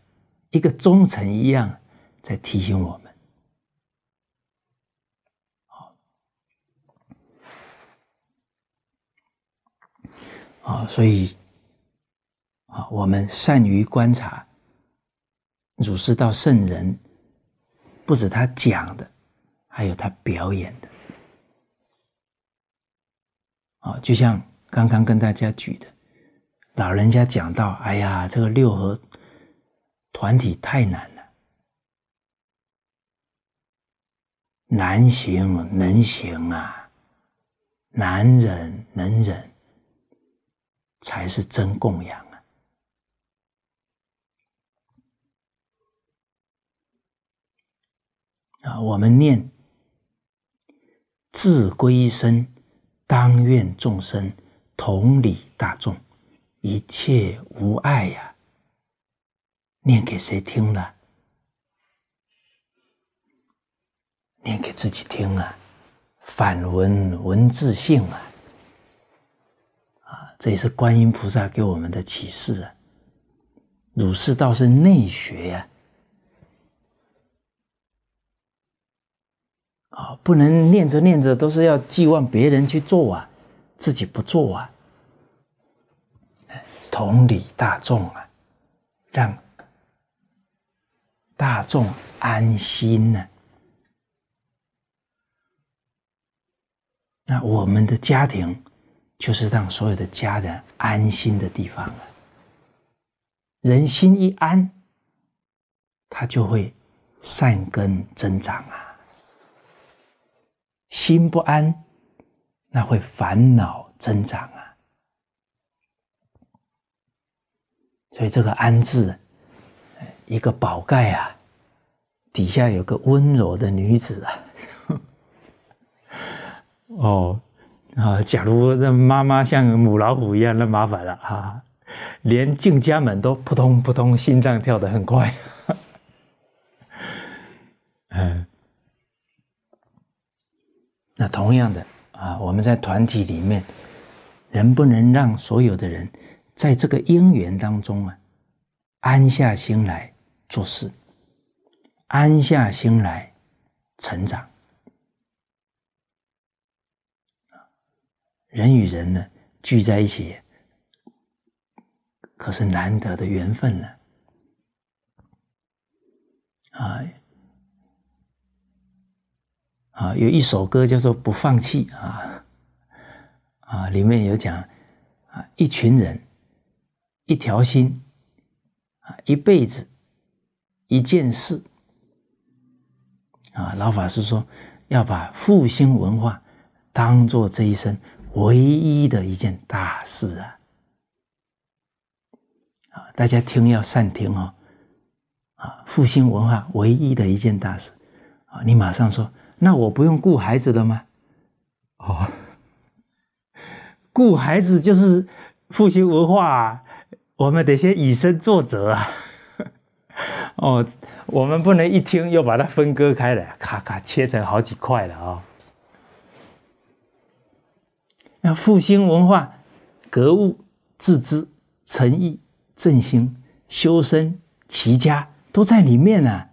一个忠臣一样，在提醒我们。啊，所以，啊，我们善于观察，儒释道圣人，不止他讲的，还有他表演的。啊，就像刚刚跟大家举的，老人家讲到，哎呀，这个六合团体太难了，难行能行啊，难忍能忍。才是真供养啊！啊，我们念自归依身，当愿众生同理大众，一切无碍呀！念给谁听呢？念给自己听啊！反闻文字性啊！这也是观音菩萨给我们的启示啊！儒释道是内学呀，啊，不能念着念着都是要寄望别人去做啊，自己不做啊，同理大众啊，让大众安心呢。那我们的家庭。就是让所有的家人安心的地方了。人心一安，他就会善根增长啊。心不安，那会烦恼增长啊。所以这个安置，一个宝盖啊，底下有个温柔的女子啊。<laughs> 哦。啊，假如这妈妈像母老虎一样，那麻烦了啊！连进家门都扑通扑通，心脏跳得很快。<laughs> 嗯，那同样的啊，我们在团体里面，能不能让所有的人在这个因缘当中啊，安下心来做事，安下心来成长？人与人呢聚在一起，可是难得的缘分呢。啊啊，有一首歌叫做《不放弃》啊啊，里面有讲啊，一群人，一条心，啊，一辈子，一件事。啊，老法师说要把复兴文化当做这一生。唯一的一件大事啊！啊，大家听要善听哦！啊，复兴文化唯一的一件大事啊！你马上说，那我不用顾孩子了吗？哦，顾孩子就是复兴文化，我们得先以身作则啊！哦，我们不能一听又把它分割开了，咔咔切成好几块了啊！要复兴文化，格物、致知、诚意、正心、修身、齐家，都在里面呢。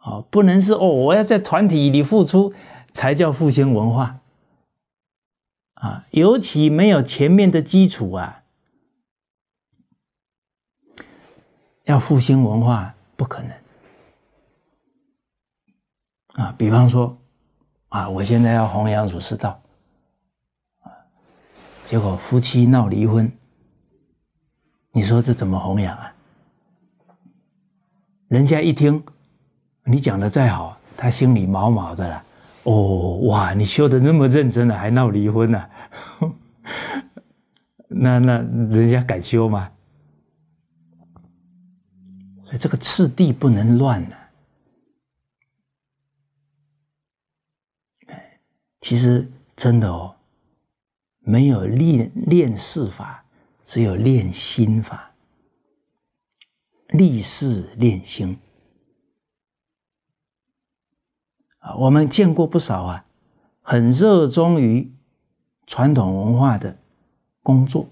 哦，不能是哦，我要在团体里付出才叫复兴文化啊！尤其没有前面的基础啊，要复兴文化不可能啊。比方说，啊，我现在要弘扬儒释道。结果夫妻闹离婚，你说这怎么弘扬啊？人家一听你讲的再好，他心里毛毛的了。哦，哇，你修的那么认真了，还闹离婚呢？<laughs> 那那人家敢修吗？所以这个次第不能乱呢。哎，其实真的哦。没有练练事法，只有练心法，立事练心啊！我们见过不少啊，很热衷于传统文化的工作，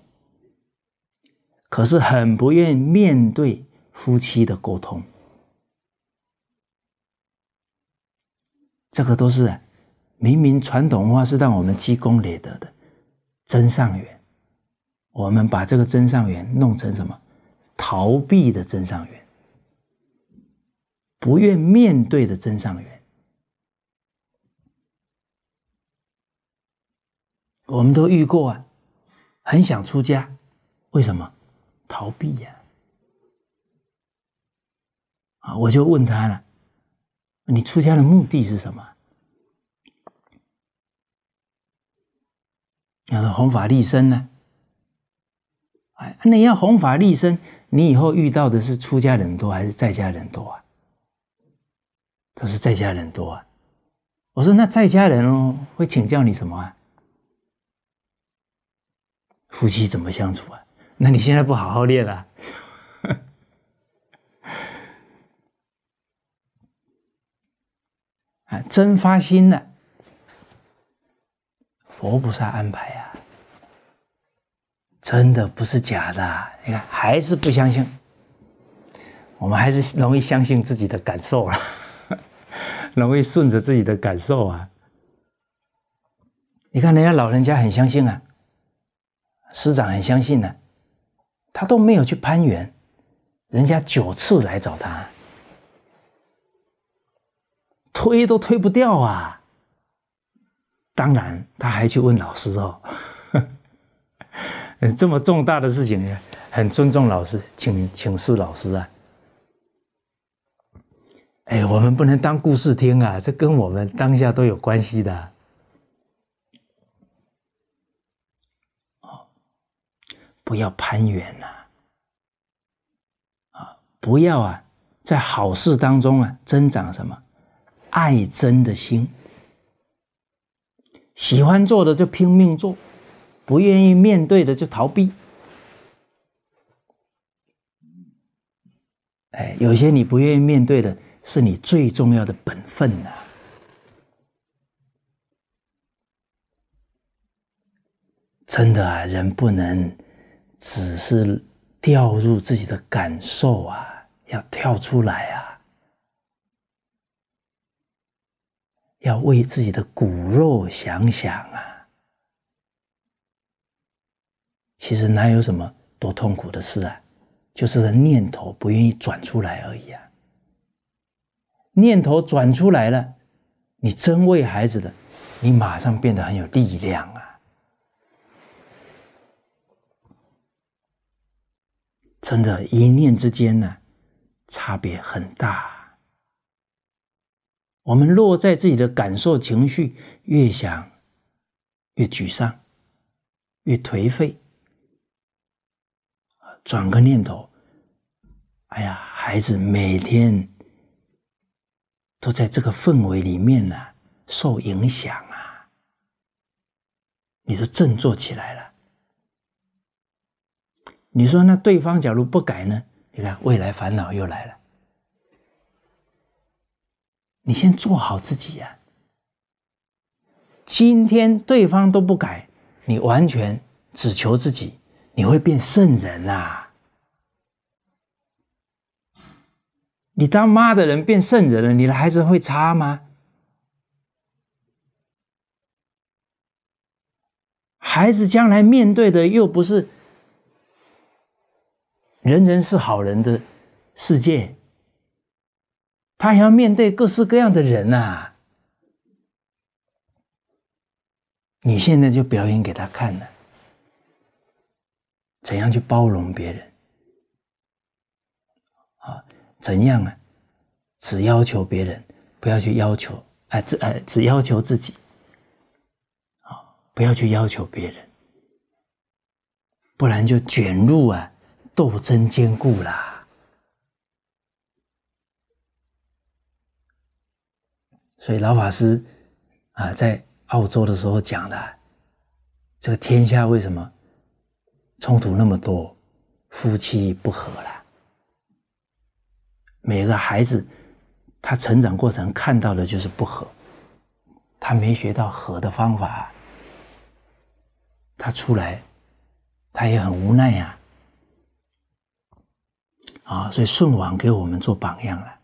可是很不愿意面对夫妻的沟通。这个都是明明传统文化是让我们积功累德的。真善缘，我们把这个真善缘弄成什么？逃避的真善缘，不愿面对的真善缘，我们都遇过啊。很想出家，为什么？逃避呀！啊，我就问他了，你出家的目的是什么？要弘法利生呢？哎，那要弘法利生，你以后遇到的是出家人多还是在家人多啊？他说在家人多啊。我说那在家人哦，会请教你什么啊？夫妻怎么相处啊？那你现在不好好练啊？<laughs> 啊，真发心了，佛菩萨安排。真的不是假的，你看还是不相信，我们还是容易相信自己的感受了，<laughs> 容易顺着自己的感受啊。你看人家老人家很相信啊，师长很相信呢，他都没有去攀援，人家九次来找他，推都推不掉啊。当然他还去问老师哦。嗯，这么重大的事情，很尊重老师，请请示老师啊。哎，我们不能当故事听啊，这跟我们当下都有关系的。哦，不要攀援呐，啊，不要啊，在好事当中啊，增长什么，爱真的心，喜欢做的就拼命做。不愿意面对的就逃避，哎，有些你不愿意面对的，是你最重要的本分呐！真的啊，人不能只是掉入自己的感受啊，要跳出来啊，要为自己的骨肉想想啊。其实哪有什么多痛苦的事啊，就是念头不愿意转出来而已啊。念头转出来了，你真为孩子的，你马上变得很有力量啊。真的，一念之间呢，差别很大。我们落在自己的感受、情绪，越想越沮丧，越颓废。转个念头，哎呀，孩子每天都在这个氛围里面呢，受影响啊。你就振作起来了。你说，那对方假如不改呢？你看，未来烦恼又来了。你先做好自己呀。今天对方都不改，你完全只求自己。你会变圣人呐？你当妈的人变圣人了，你的孩子会差吗？孩子将来面对的又不是人人是好人的世界，他还要面对各式各样的人啊！你现在就表演给他看了。怎样去包容别人？啊，怎样啊？只要求别人，不要去要求啊，只啊只要求自己，啊，不要去要求别人，不然就卷入啊斗争坚固啦。所以老法师啊，在澳洲的时候讲的，这个天下为什么？冲突那么多，夫妻不和了。每个孩子，他成长过程看到的就是不和，他没学到和的方法，他出来，他也很无奈呀。啊，所以舜王给我们做榜样了，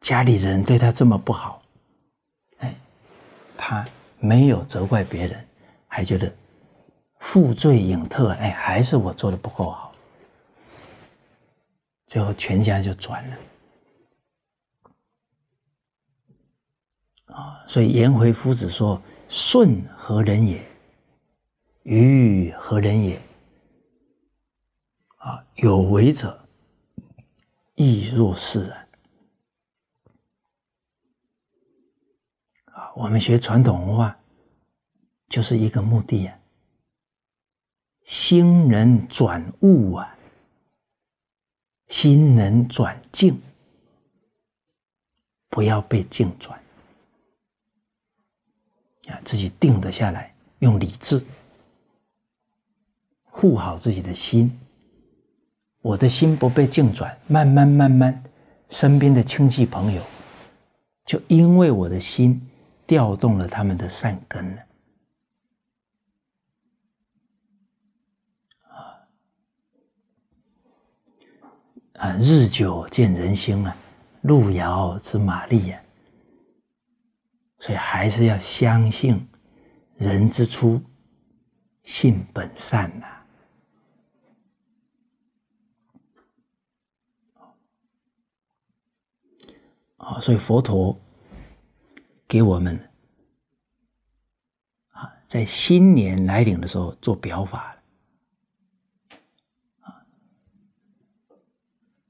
家里人对他这么不好，哎，他没有责怪别人，还觉得。负罪隐特，哎，还是我做的不够好，最后全家就转了啊！所以颜回夫子说：“舜何人也？禹何人也？啊，有为者亦若是人。”啊，我们学传统文化就是一个目的呀。心能转物啊，心能转境，不要被境转啊！自己定得下来，用理智护好自己的心。我的心不被境转，慢慢慢慢，身边的亲戚朋友就因为我的心调动了他们的善根了。啊，日久见人心啊，路遥知马力呀，所以还是要相信人之初性本善呐。啊，所以佛陀给我们啊，在新年来临的时候做表法。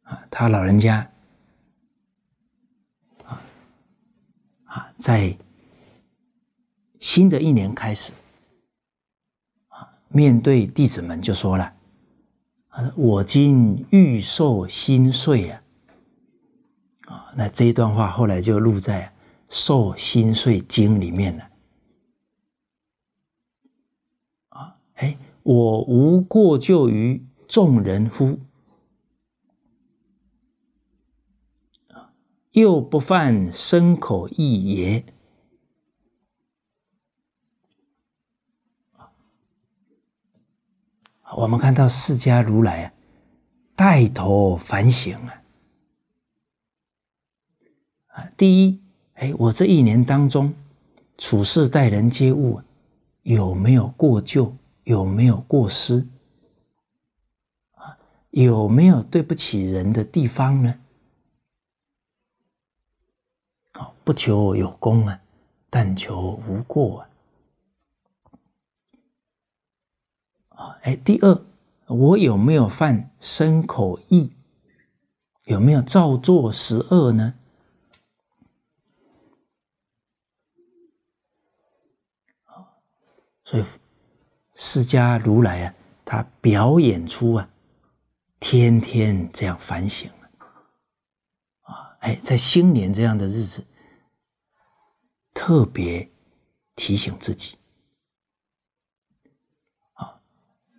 啊，他老人家，啊啊，在新的一年开始，啊，面对弟子们就说了：“啊，我今欲受心碎啊！”啊，那这一段话后来就录在《受心碎经》里面了。啊，哎，我无过咎于众人乎？又不犯身口意言我们看到释迦如来啊，带头反省啊！啊，第一，哎，我这一年当中处事待人接物有没有过旧？有没有过失？啊，有没有对不起人的地方呢？不求有功啊，但求无过啊！啊，哎，第二，我有没有犯身口意？有没有造作十恶呢？所以释迦如来啊，他表演出啊，天天这样反省啊，哎，在新年这样的日子。特别提醒自己啊，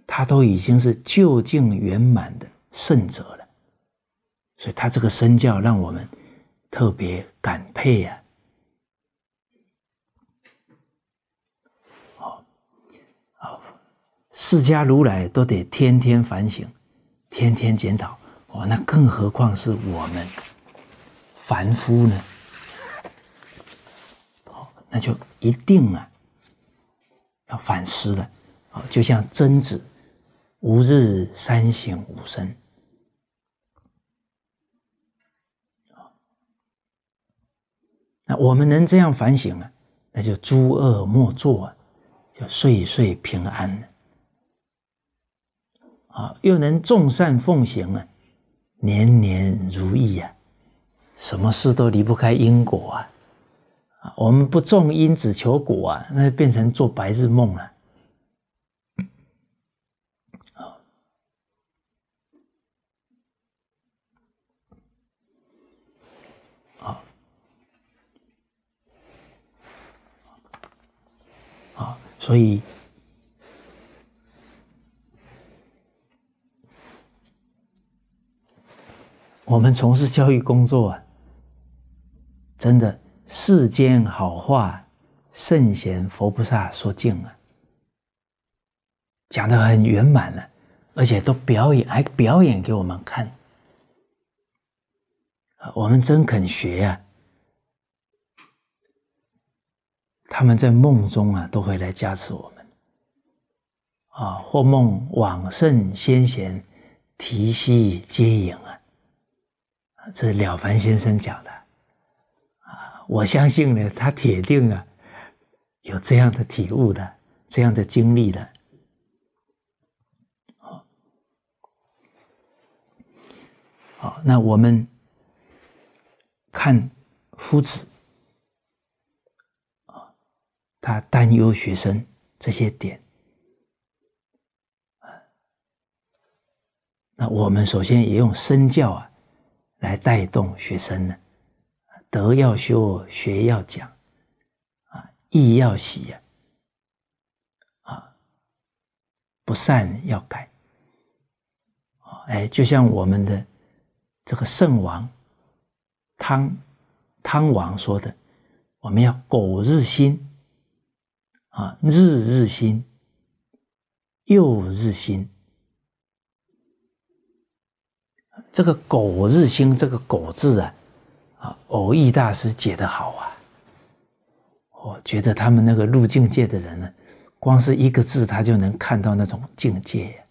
他都已经是究竟圆满的圣者了，所以他这个身教让我们特别感佩啊！好，好，释迦如来都得天天反省，天天检讨，哦，那更何况是我们凡夫呢？那就一定啊，要反思的，啊，就像曾子“吾日三省吾身”。啊，那我们能这样反省啊，那就诸恶莫作啊，就岁岁平安啊，又能众善奉行啊，年年如意啊，什么事都离不开因果啊。啊，我们不种因只求果啊，那就变成做白日梦了。啊。所以我们从事教育工作啊，真的。世间好话，圣贤、佛菩萨说尽了，讲的很圆满了，而且都表演，还表演给我们看。我们真肯学呀，他们在梦中啊，都会来加持我们。啊，或梦往圣先贤提携接引啊，这是了凡先生讲的。我相信呢，他铁定啊，有这样的体悟的，这样的经历的。好，好，那我们看夫子啊，他担忧学生这些点啊，那我们首先也用身教啊，来带动学生呢。德要修，学要讲，啊，义要习，啊，不善要改，哎，就像我们的这个圣王汤汤王说的，我们要苟日新，啊，日日新，又日新。这个“苟日新”这个“苟”字啊。啊，偶义大师解的好啊！我觉得他们那个入境界的人呢，光是一个字，他就能看到那种境界，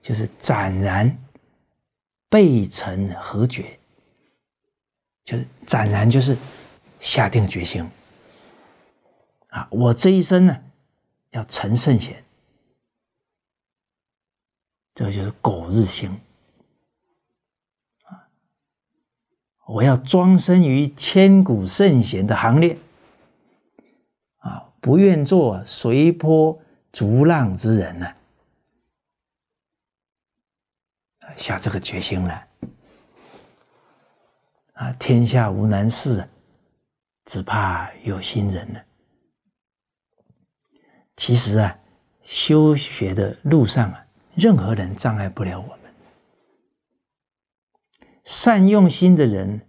就是斩然背成何绝，就是斩然就是下定决心啊！我这一生呢，要成圣贤，这就是苟日行。我要装身于千古圣贤的行列，啊，不愿做随波逐浪之人呢，啊，下这个决心了。啊，天下无难事，只怕有心人呢。其实啊，修学的路上啊，任何人障碍不了我。善用心的人，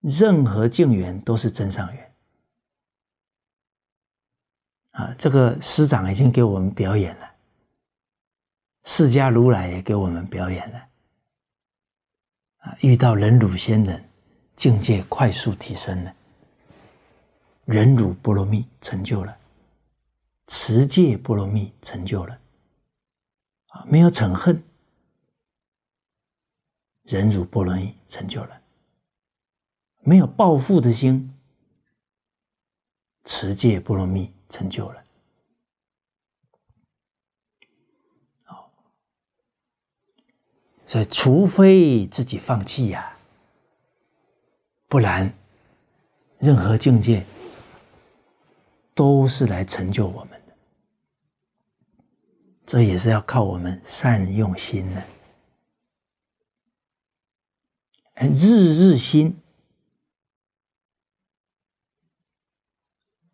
任何境缘都是真善缘。啊，这个师长已经给我们表演了，释迦如来也给我们表演了。啊，遇到忍辱仙人，境界快速提升了，忍辱波罗蜜成就了，持戒波罗蜜成就了，啊，没有嗔恨。忍辱波罗蜜成就了，没有暴富的心，持戒波罗蜜成就了。好，所以除非自己放弃呀，不然任何境界都是来成就我们的，这也是要靠我们善用心的。日日新，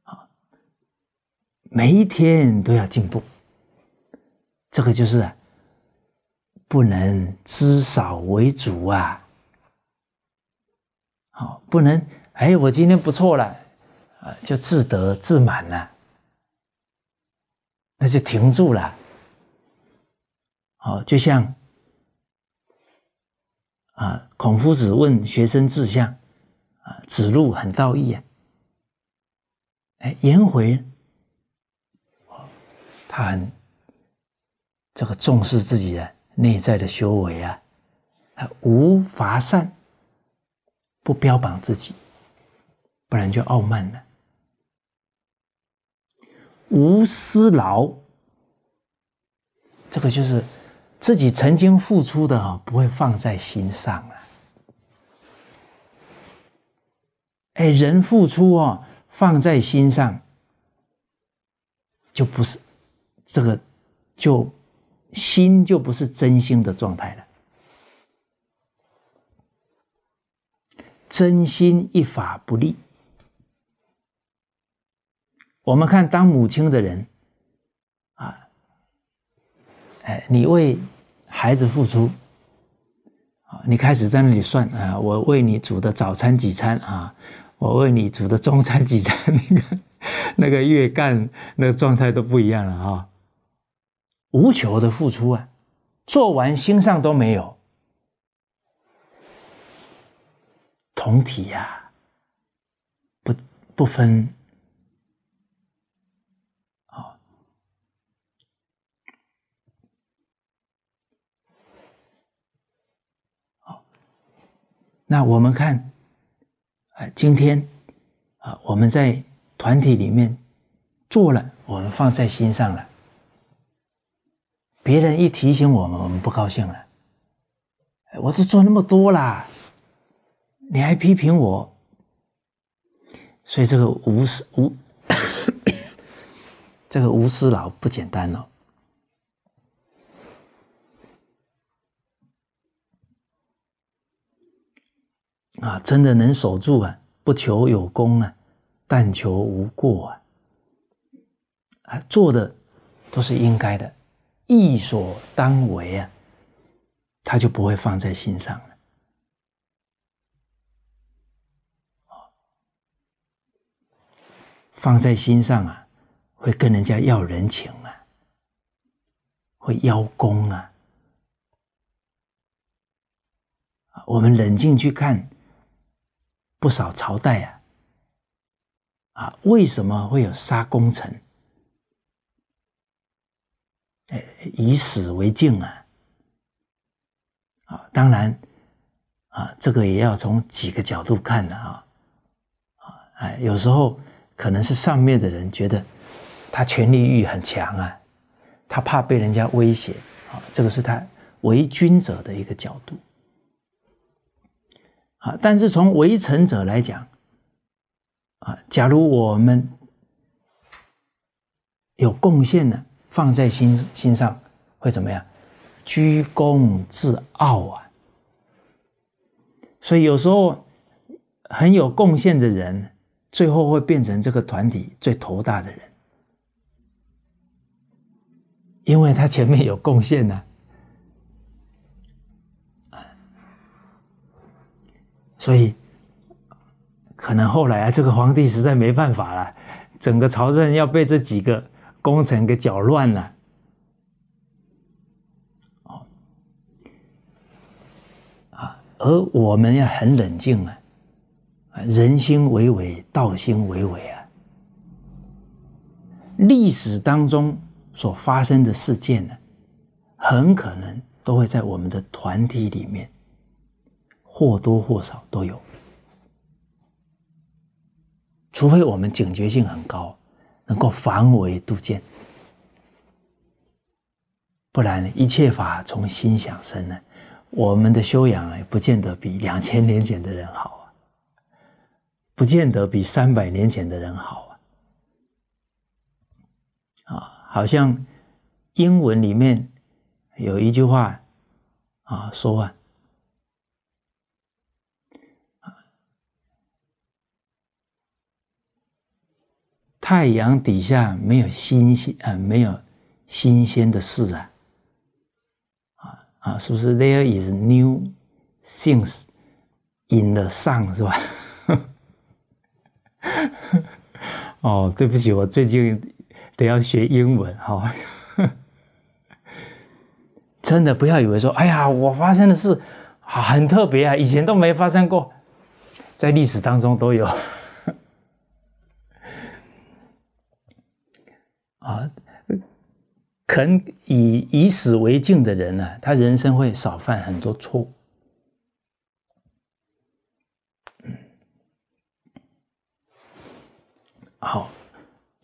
啊，每一天都要进步，这个就是不能知少为主啊，好，不能哎，我今天不错了啊，就自得自满了，那就停住了，好，就像。啊，孔夫子问学生志向，啊，子路很道义啊，哎，颜回，他很这个重视自己的内在的修为啊，他无乏善，不标榜自己，不然就傲慢了，无私劳，这个就是。自己曾经付出的不会放在心上了。哎，人付出哦，放在心上，就不是这个，就心就不是真心的状态了。真心一法不立。我们看当母亲的人。哎，你为孩子付出啊，你开始在那里算啊，我为你煮的早餐几餐啊，我为你煮的中餐几餐，<laughs> 那个、那个月干那个状态都不一样了啊，无求的付出啊，做完心上都没有，同体呀，不不分。那我们看，啊，今天啊，我们在团体里面做了，我们放在心上了。别人一提醒我们，我们不高兴了。我都做那么多啦，你还批评我？所以这个无私无，<coughs> 这个无私老不简单了。啊，真的能守住啊！不求有功啊，但求无过啊！啊，做的都是应该的，义所当为啊，他就不会放在心上了。放在心上啊，会跟人家要人情啊，会邀功啊！啊，我们冷静去看。不少朝代啊，啊，为什么会有杀功臣？哎，以史为镜啊，啊，当然，啊，这个也要从几个角度看的啊，啊，哎，有时候可能是上面的人觉得他权力欲很强啊，他怕被人家威胁啊，这个是他为君者的一个角度。啊，但是从围城者来讲，啊，假如我们有贡献的放在心心上会怎么样？居功自傲啊！所以有时候很有贡献的人，最后会变成这个团体最头大的人，因为他前面有贡献呢。所以，可能后来啊，这个皇帝实在没办法了，整个朝政要被这几个功臣给搅乱了，哦，啊，而我们要很冷静啊，人心为伪，道心为伪啊，历史当中所发生的事件呢，很可能都会在我们的团体里面。或多或少都有，除非我们警觉性很高，能够防微杜渐，不然一切法从心想生呢。我们的修养也不见得比两千年前的人好啊，不见得比三百年前的人好啊。啊，好像英文里面有一句话啊，说啊。太阳底下没有新鲜啊，没有新鲜的事啊，啊啊，是不是？There is new things in the sun，是吧？<laughs> 哦，对不起，我最近得要学英文哈。<laughs> 真的，不要以为说，哎呀，我发生的事啊、很特别啊，以前都没发生过，在历史当中都有。啊，肯以以死为敬的人呢，他人生会少犯很多错误。好，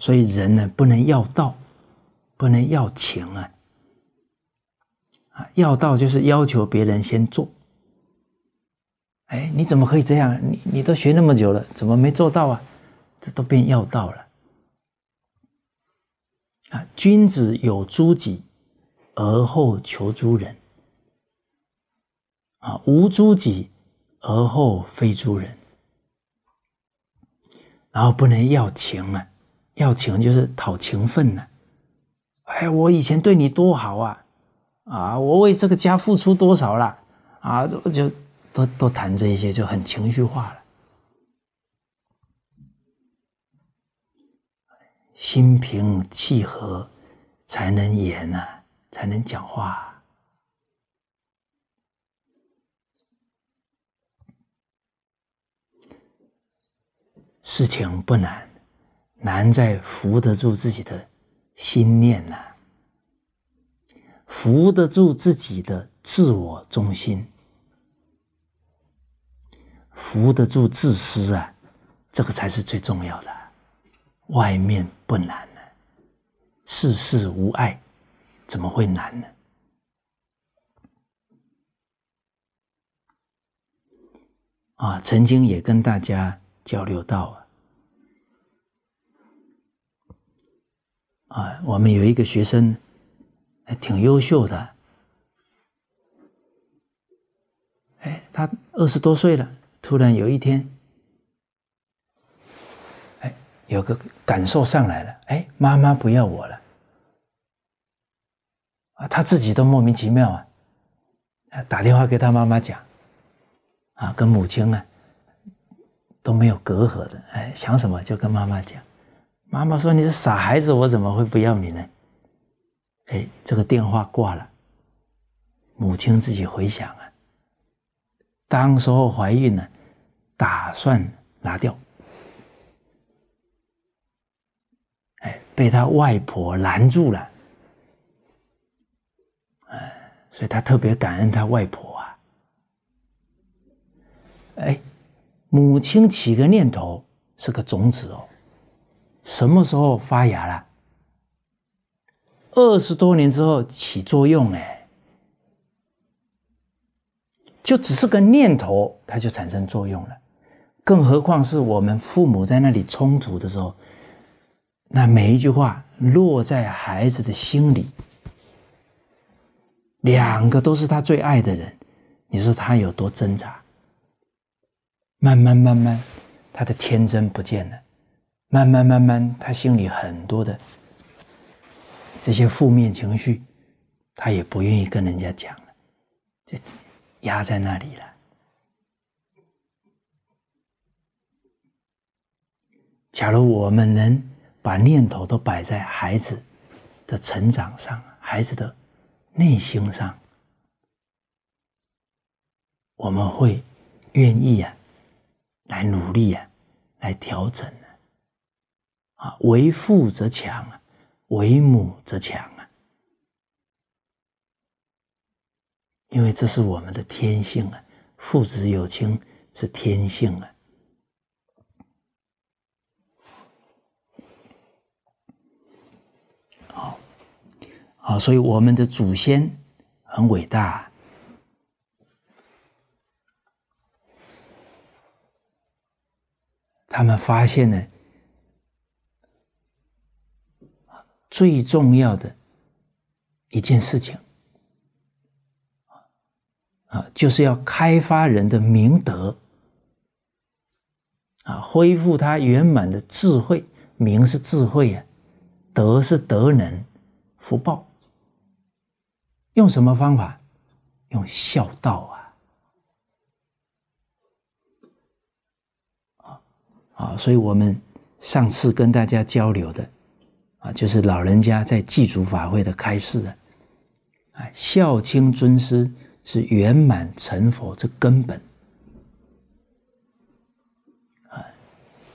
所以人呢，不能要道，不能要情啊！啊，要道就是要求别人先做。哎，你怎么可以这样？你你都学那么久了，怎么没做到啊？这都变要道了。啊，君子有诸己，而后求诸人；啊，无诸己，而后非诸人。然后不能要情啊，要情就是讨情分呢，哎，我以前对你多好啊，啊，我为这个家付出多少了，啊，就就都都谈这些就很情绪化了。心平气和，才能言呐，才能讲话。事情不难，难在扶得住自己的心念呐，扶得住自己的自我中心，扶得住自私啊，这个才是最重要的。外面不难呢，事事无碍，怎么会难呢？啊，曾经也跟大家交流到啊，啊，我们有一个学生，还挺优秀的，哎，他二十多岁了，突然有一天。有个感受上来了，哎，妈妈不要我了，啊，他自己都莫名其妙啊，打电话给他妈妈讲，啊，跟母亲呢都没有隔阂的，哎，想什么就跟妈妈讲，妈妈说你是傻孩子，我怎么会不要你呢？哎，这个电话挂了，母亲自己回想啊，当时候怀孕呢，打算拿掉。被他外婆拦住了，哎，所以他特别感恩他外婆啊。哎，母亲起个念头是个种子哦，什么时候发芽了？二十多年之后起作用哎，就只是个念头，它就产生作用了，更何况是我们父母在那里充足的时候。那每一句话落在孩子的心里，两个都是他最爱的人，你说他有多挣扎？慢慢慢慢，他的天真不见了；慢慢慢慢，他心里很多的这些负面情绪，他也不愿意跟人家讲了，就压在那里了。假如我们能。把念头都摆在孩子的成长上，孩子的内心上，我们会愿意啊，来努力啊，来调整啊。啊，为父则强啊，为母则强啊。因为这是我们的天性啊，父子有亲是天性啊。啊，所以我们的祖先很伟大，他们发现了最重要的一件事情，啊，就是要开发人的明德，啊，恢复他圆满的智慧，明是智慧啊，德是德能福报。用什么方法？用孝道啊！啊所以我们上次跟大家交流的啊，就是老人家在祭祖法会的开示啊，啊，孝亲尊师是圆满成佛之根本啊！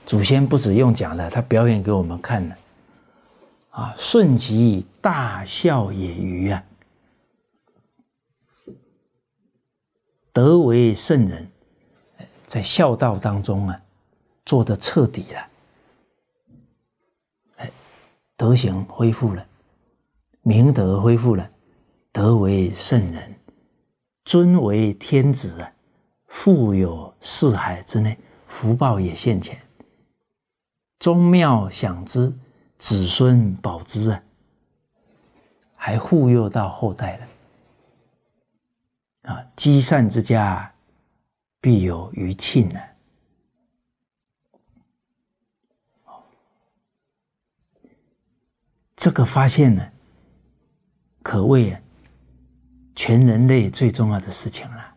祖先不止用讲了，他表演给我们看了啊！顺其大孝也欤啊！德为圣人，在孝道当中啊，做的彻底了，德行恢复了，明德恢复了，德为圣人，尊为天子啊，富有四海之内，福报也现前，宗庙享之，子孙保之啊，还护佑到后代了。啊，积善之家，必有余庆呢。哦，这个发现呢，可谓全人类最重要的事情了。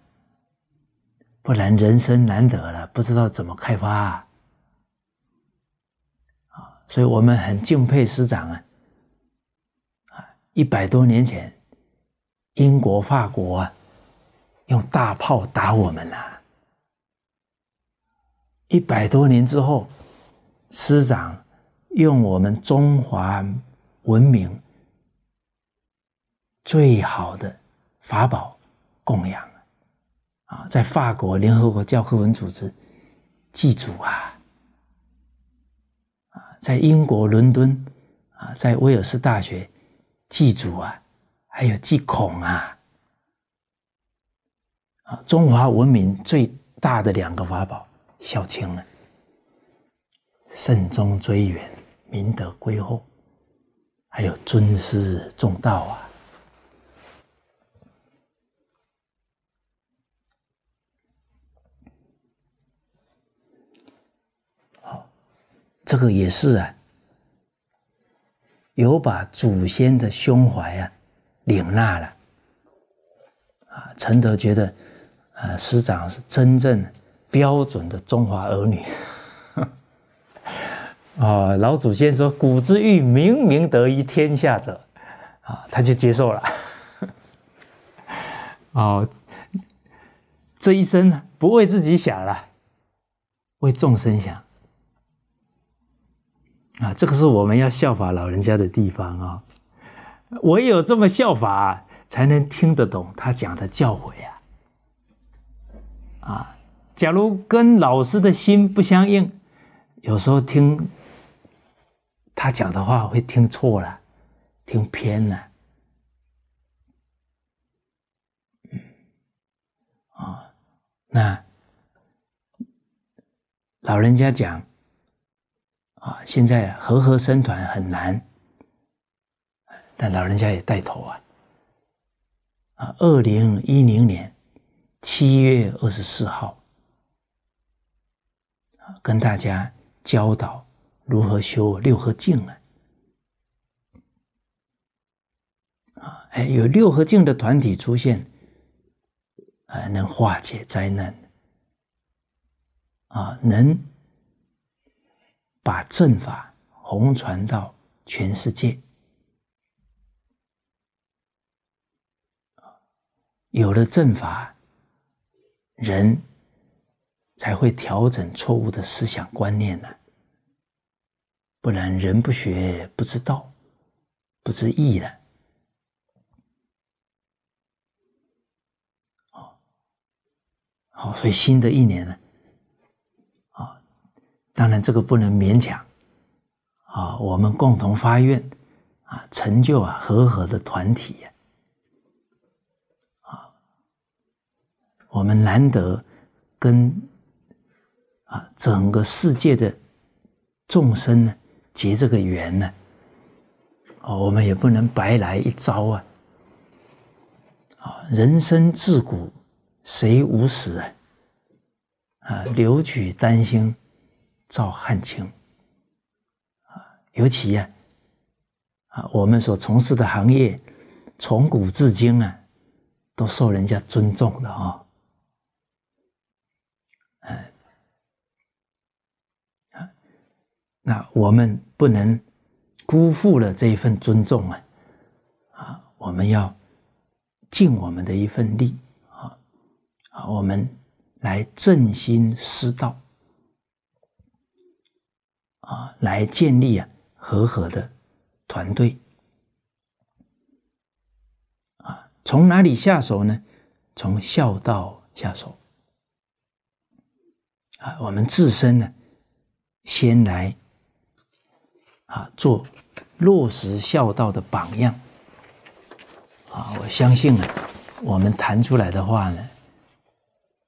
不然人生难得了，不知道怎么开发啊。啊，所以我们很敬佩师长啊。啊，一百多年前，英国、法国啊。用大炮打我们了。一百多年之后，师长用我们中华文明最好的法宝供养啊，在法国联合国教科文组织祭祖啊，啊，在英国伦敦啊，在威尔士大学祭祖啊，还有祭孔啊。中华文明最大的两个法宝，孝亲了，慎终追远，明德归厚，还有尊师重道啊！好，这个也是啊，有把祖先的胸怀啊领纳了啊，陈德觉得。呃，师长是真正标准的中华儿女，<laughs> 啊，老祖先说“古之欲明明德于天下者”，啊，他就接受了，哦，这一生呢，不为自己想了，为众生想，啊，这个是我们要效法老人家的地方啊，唯有这么效法，才能听得懂他讲的教诲啊。啊，假如跟老师的心不相应，有时候听他讲的话会听错了，听偏了。啊，那老人家讲啊，现在和合生团很难，但老人家也带头啊，啊，二零一零年。七月二十四号，跟大家教导如何修六合镜啊！啊，哎，有六合镜的团体出现，啊，能化解灾难，啊，能把正法弘传到全世界，有了正法。人才会调整错误的思想观念呢，不然人不学不知道，不知义了。好，好，所以新的一年呢，啊，当然这个不能勉强，啊，我们共同发愿，啊，成就啊和和的团体。我们难得跟啊整个世界的众生呢结这个缘呢，哦，我们也不能白来一遭啊！啊，人生自古谁无死啊？啊，留取丹心照汗青啊！尤其呀，啊，我们所从事的行业，从古至今啊，都受人家尊重的啊。那我们不能辜负了这一份尊重啊！啊，我们要尽我们的一份力啊！啊，我们来振兴师道啊，来建立啊和和的团队啊。从哪里下手呢？从孝道下手啊！我们自身呢，先来。啊，做落实孝道的榜样啊！我相信呢，我们谈出来的话呢，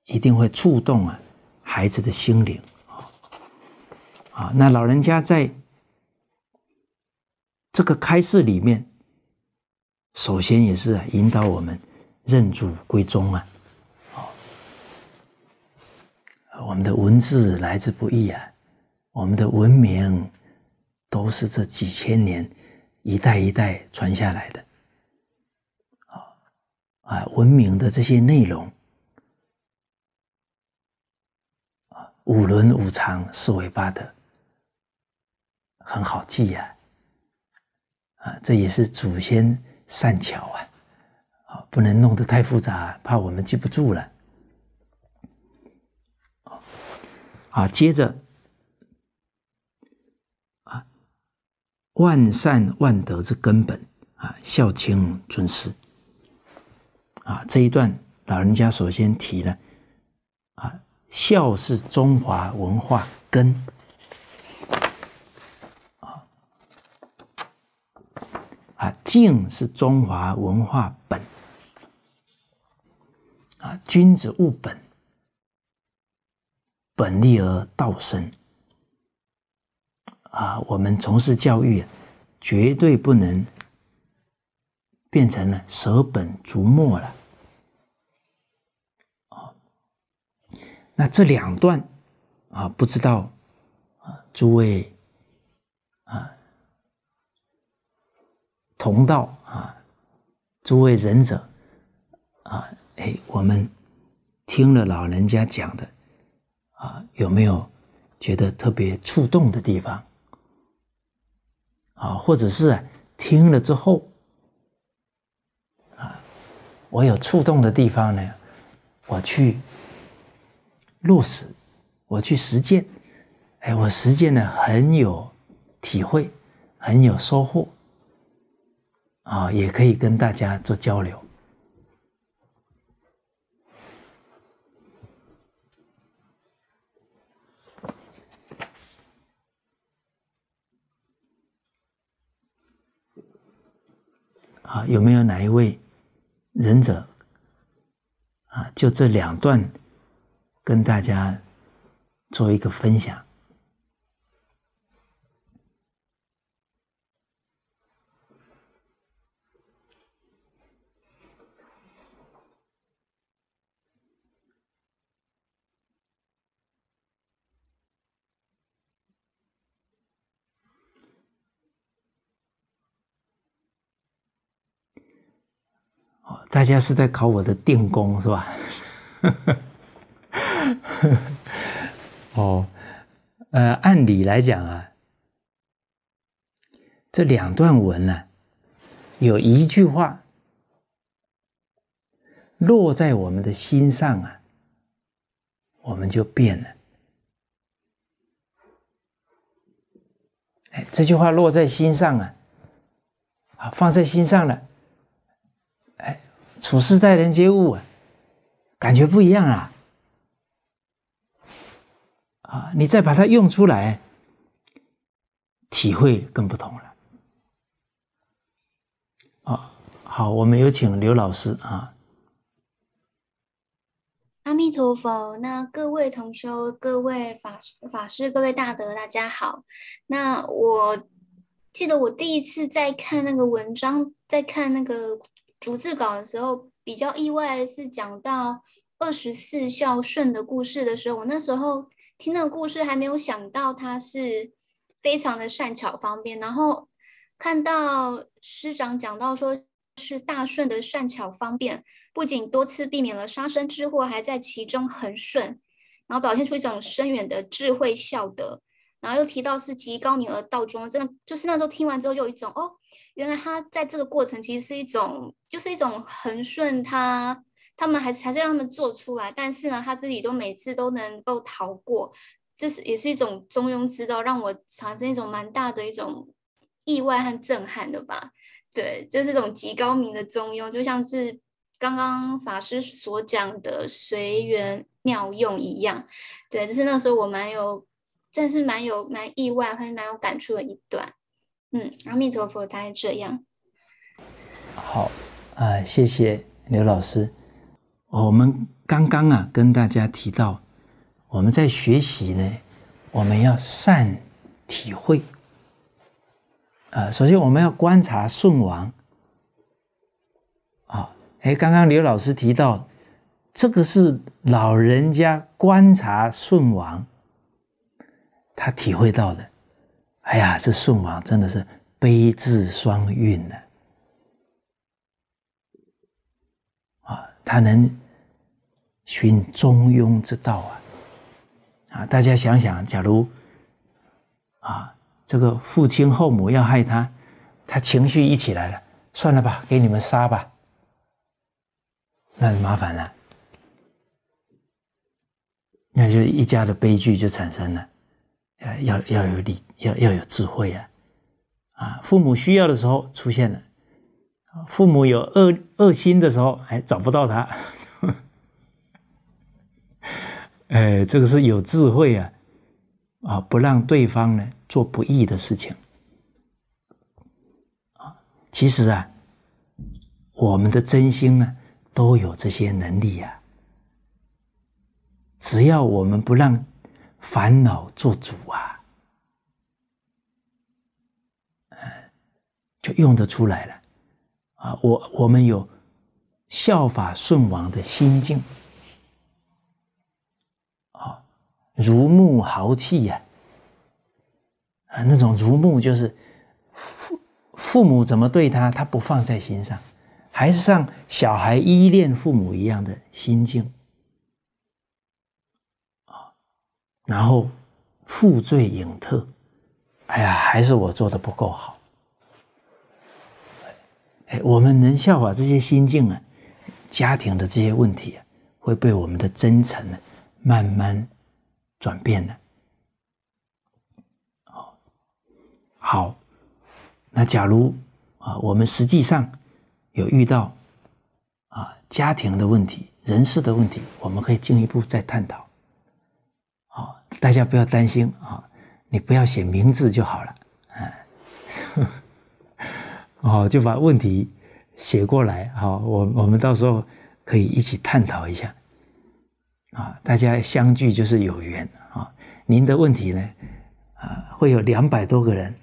一定会触动啊孩子的心灵啊！啊，那老人家在这个开示里面，首先也是引导我们认祖归宗啊！啊，我们的文字来之不易啊，我们的文明。都是这几千年一代一代传下来的，啊啊，文明的这些内容，啊，五伦五常四尾巴的，很好记呀，啊，这也是祖先善巧啊，啊，不能弄得太复杂，怕我们记不住了，啊，接着。万善万德之根本啊，孝亲尊师啊，这一段老人家首先提了啊，孝是中华文化根啊，啊，敬是中华文化本啊，君子务本，本立而道生。啊，我们从事教育，绝对不能变成了舍本逐末了。啊，那这两段啊，不知道啊，诸位啊，同道啊，诸位仁者啊，哎，我们听了老人家讲的啊，有没有觉得特别触动的地方？啊，或者是听了之后，啊，我有触动的地方呢，我去落实，我去实践，哎，我实践呢很有体会，很有收获，啊，也可以跟大家做交流。啊，有没有哪一位忍者啊，就这两段跟大家做一个分享？大家是在考我的电工是吧？<laughs> 哦，呃，按理来讲啊，这两段文呢，有一句话落在我们的心上啊，我们就变了。哎，这句话落在心上啊，啊，放在心上了。处事待人接物，感觉不一样啊！啊，你再把它用出来，体会更不同了。好，好，我们有请刘老师啊。阿弥陀佛，那各位同修，各位法法师，各位大德，大家好。那我记得我第一次在看那个文章，在看那个。逐字稿的时候，比较意外是讲到二十四孝顺的故事的时候，我那时候听那个故事还没有想到他是非常的善巧方便，然后看到师长讲到说是大顺的善巧方便，不仅多次避免了杀身之祸，还在其中恒顺，然后表现出一种深远的智慧孝德，然后又提到是极高明而道中，真的就是那时候听完之后就有一种哦。原来他在这个过程其实是一种，就是一种恒顺，他他们还还是让他们做出来，但是呢，他自己都每次都能够逃过，就是也是一种中庸之道，让我产生一种蛮大的一种意外和震撼的吧。对，就是这种极高明的中庸，就像是刚刚法师所讲的随缘妙用一样。对，就是那时候我蛮有，真是蛮有蛮意外，还是蛮有感触的一段。嗯，阿弥陀佛，他然这样。好啊，谢谢刘老师。我们刚刚啊，跟大家提到，我们在学习呢，我们要善体会。啊，首先我们要观察顺王。啊，哎，刚刚刘老师提到，这个是老人家观察顺王，他体会到的。哎呀，这宋王真的是悲智双运的啊！他能寻中庸之道啊！啊，大家想想，假如啊，这个父亲后母要害他，他情绪一起来了，算了吧，给你们杀吧，那麻烦了，那就一家的悲剧就产生了。要要有理，要要有智慧啊！啊，父母需要的时候出现了，父母有恶恶心的时候，哎，找不到他。<laughs> 哎，这个是有智慧啊！啊，不让对方呢做不义的事情。啊，其实啊，我们的真心呢，都有这些能力呀。只要我们不让。烦恼做主啊，哎，就用得出来了，啊，我我们有效法顺王的心境，啊，如沐豪气呀，啊，那种如沐就是父父母怎么对他，他不放在心上，还是像小孩依恋父母一样的心境。然后负罪隐特，哎呀，还是我做的不够好。哎，我们能效法这些心境啊，家庭的这些问题啊，会被我们的真诚呢慢慢转变的。哦。好，那假如啊，我们实际上有遇到啊家庭的问题、人事的问题，我们可以进一步再探讨。大家不要担心啊，你不要写名字就好了，啊，好，<laughs> 就把问题写过来好，我我们到时候可以一起探讨一下，啊，大家相聚就是有缘啊，您的问题呢，啊，会有两百多个人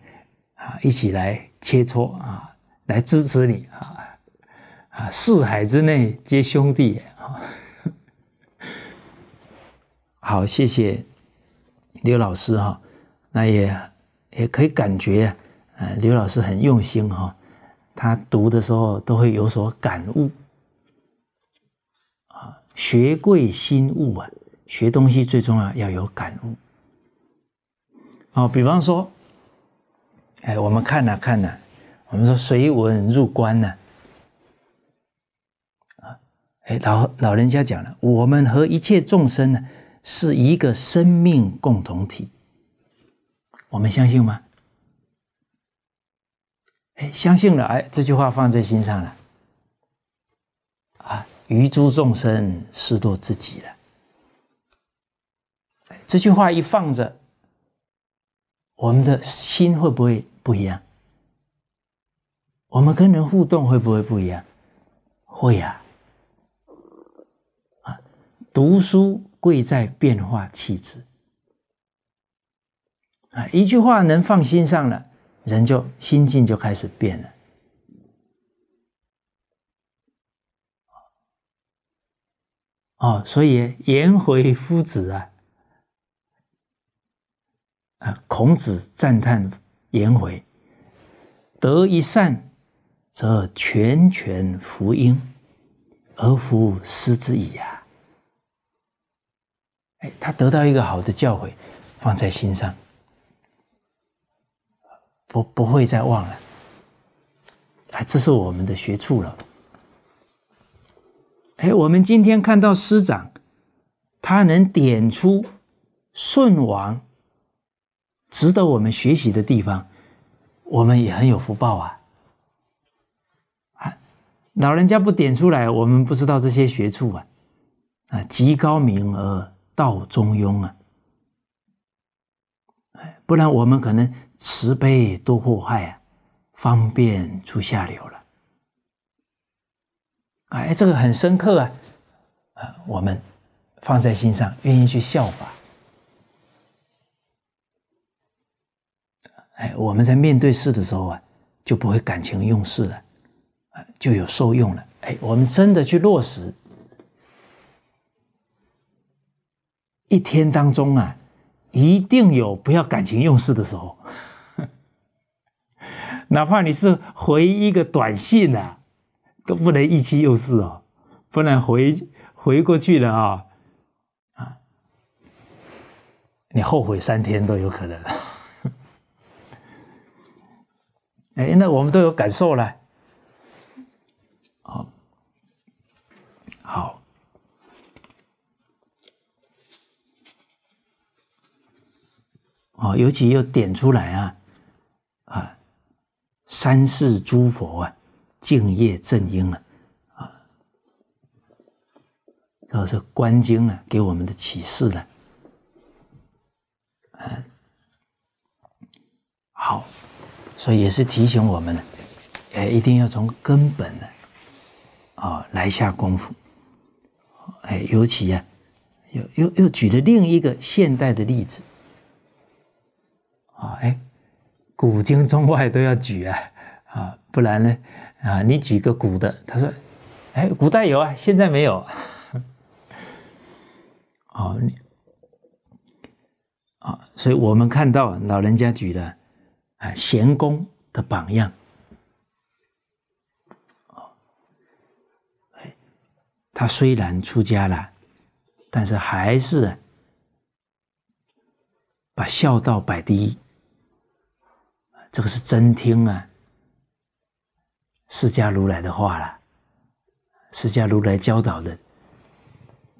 啊一起来切磋啊，来支持你啊，啊，四海之内皆兄弟啊，<laughs> 好，谢谢。刘老师哈，那也也可以感觉，呃，刘老师很用心哈，他读的时候都会有所感悟，啊，学贵心悟啊，学东西最重要要有感悟。哦，比方说，哎，我们看了看了，我们说随文入关呢，啊，哎，老老人家讲了，我们和一切众生呢。是一个生命共同体，我们相信吗？哎，相信了，哎，这句话放在心上了，啊，于诸众生是多自己了。这句话一放着，我们的心会不会不一样？我们跟人互动会不会不一样？会呀，啊，读书。贵在变化气质啊！一句话能放心上了，人就心境就开始变了。哦，所以颜回夫子啊，啊，孔子赞叹颜回：“得一善，则全权福音，而夫失之矣。”啊！哎，他得到一个好的教诲，放在心上，不不会再忘了。哎，这是我们的学处了。哎，我们今天看到师长，他能点出顺王值得我们学习的地方，我们也很有福报啊！啊，老人家不点出来，我们不知道这些学处啊，啊，极高明而。道中庸啊，哎，不然我们可能慈悲多祸害啊，方便出下流了。哎，这个很深刻啊，啊，我们放在心上，愿意去效法。哎，我们在面对事的时候啊，就不会感情用事了，啊，就有受用了。哎，我们真的去落实。一天当中啊，一定有不要感情用事的时候，<laughs> 哪怕你是回一个短信啊，都不能意气用事哦，不能回回过去了啊，啊，你后悔三天都有可能。<laughs> 哎，那我们都有感受了，好，好。哦，尤其又点出来啊，啊，三世诸佛啊，敬业正因啊，啊，这是观经啊给我们的启示了。啊，好，所以也是提醒我们，呢，哎，一定要从根本呢，啊，来下功夫，哎，尤其啊，又又又举了另一个现代的例子。啊，哎，古今中外都要举啊，啊，不然呢？啊，你举个古的，他说，哎，古代有啊，现在没有。<laughs> 哦，啊，所以我们看到老人家举的，啊，贤公的榜样，哦。哎，他虽然出家了，但是还是把孝道摆第一。这个是真听啊，释迦如来的话了，释迦如来教导的，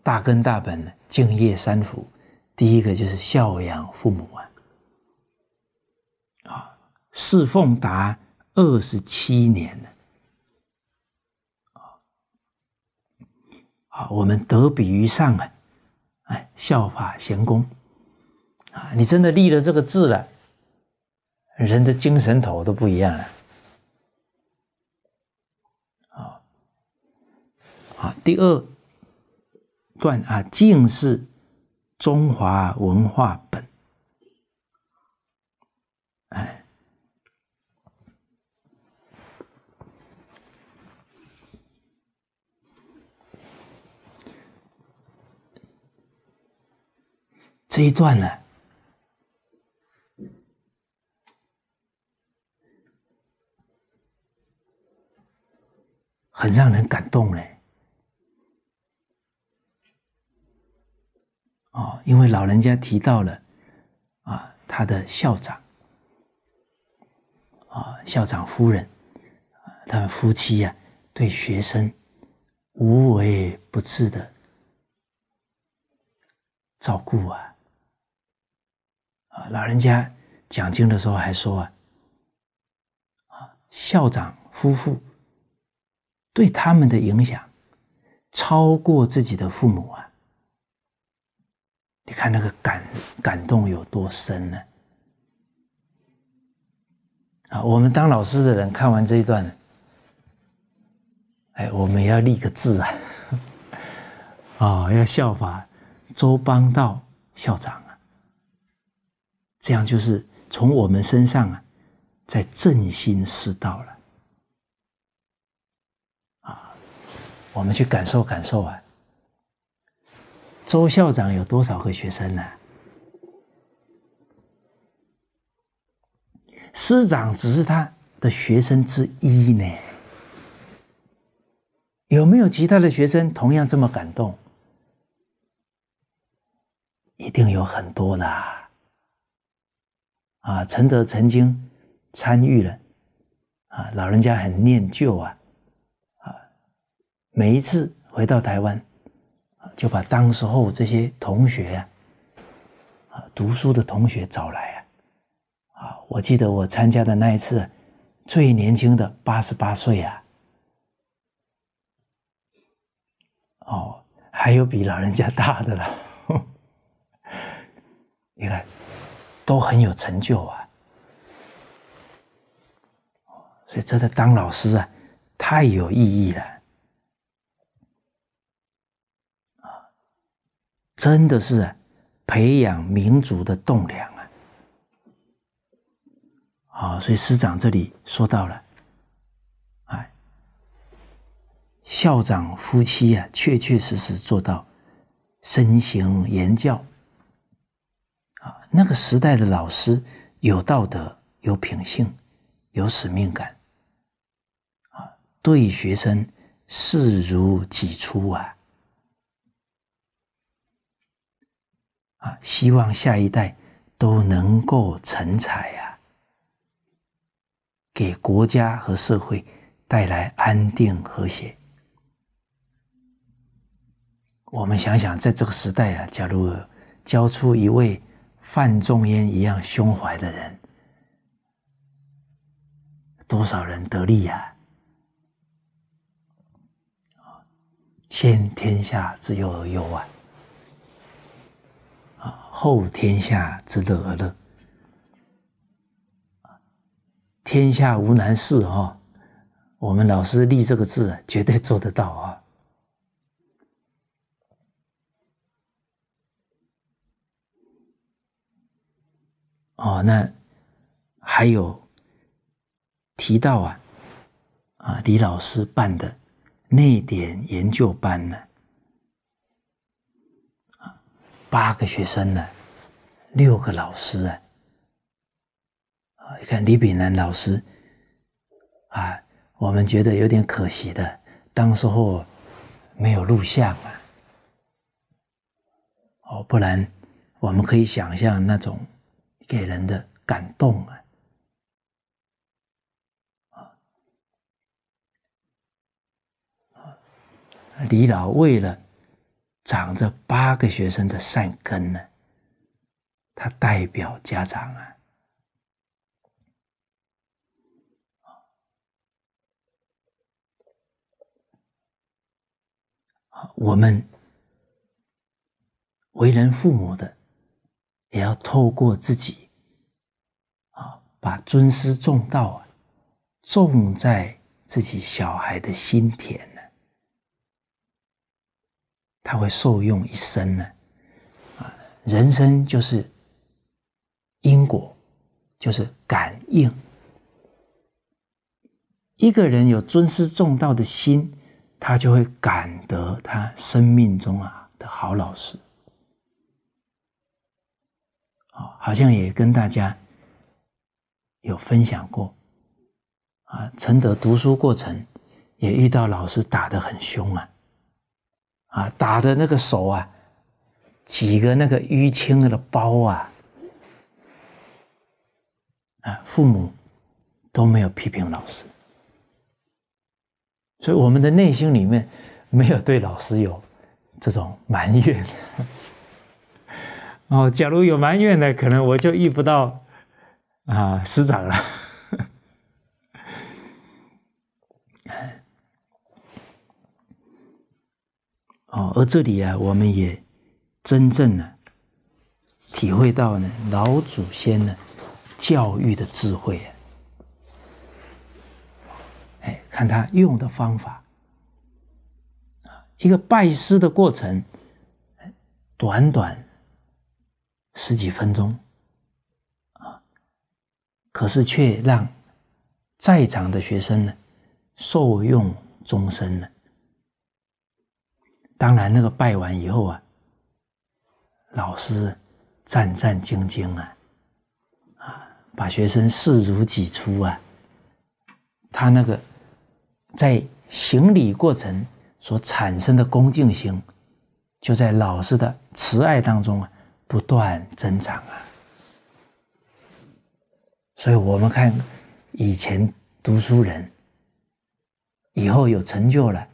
大根大本敬业三福，第一个就是孝养父母啊，啊，侍奉达二十七年啊，我们得比于上啊，哎，效法贤公啊，你真的立了这个志了。人的精神头都不一样了，啊啊！第二段啊，净是中华文化本，哎，这一段呢？很让人感动嘞，哦，因为老人家提到了啊，他的校长啊，校长夫人，他们夫妻呀，对学生无微不至的照顾啊，啊，老人家讲经的时候还说啊，啊，校长夫妇。对他们的影响超过自己的父母啊！你看那个感感动有多深呢？啊，我们当老师的人看完这一段，哎，我们要立个志啊！啊，要效法周邦道校长啊！这样就是从我们身上啊，在振兴师道了。我们去感受感受啊！周校长有多少个学生呢？师长只是他的学生之一呢。有没有其他的学生同样这么感动？一定有很多啦！啊，陈德曾经参与了，啊，老人家很念旧啊。每一次回到台湾，就把当时候这些同学啊，读书的同学找来啊，啊，我记得我参加的那一次，最年轻的八十八岁啊，哦，还有比老人家大的了，<laughs> 你看都很有成就啊，所以真的当老师啊，太有意义了。真的是培养民族的栋梁啊！啊，所以师长这里说到了，哎，校长夫妻啊，确确实实做到身行言教啊。那个时代的老师有道德、有品性、有使命感啊，对学生视如己出啊。啊，希望下一代都能够成才呀，给国家和社会带来安定和谐。我们想想，在这个时代啊，假如教出一位范仲淹一样胸怀的人，多少人得利呀？啊，先天下之忧而忧啊！后天下之乐而乐，天下无难事啊！我们老师立这个字，绝对做得到啊！哦，那还有提到啊，啊，李老师办的那点研究班呢？八个学生呢，六个老师啊！啊，你看李炳南老师，啊，我们觉得有点可惜的，当时候没有录像啊，哦，不然我们可以想象那种给人的感动啊，啊啊，李老为了。长着八个学生的善根呢，他代表家长啊啊，我们为人父母的，也要透过自己啊，把尊师重道啊，种在自己小孩的心田。他会受用一生呢，啊，人生就是因果，就是感应。一个人有尊师重道的心，他就会感得他生命中啊的好老师。好，好像也跟大家有分享过，啊，承德读书过程也遇到老师打的很凶啊。啊，打的那个手啊，几个那个淤青那个包啊，啊，父母都没有批评老师，所以我们的内心里面没有对老师有这种埋怨。<laughs> 哦，假如有埋怨的，可能我就遇不到啊师长了。哦，而这里啊，我们也真正呢体会到呢老祖先呢教育的智慧啊！哎，看他用的方法啊，一个拜师的过程，短短十几分钟啊，可是却让在场的学生呢受用终身呢。当然，那个拜完以后啊，老师战战兢兢啊，啊，把学生视如己出啊，他那个在行礼过程所产生的恭敬心，就在老师的慈爱当中啊，不断增长啊。所以我们看以前读书人，以后有成就了。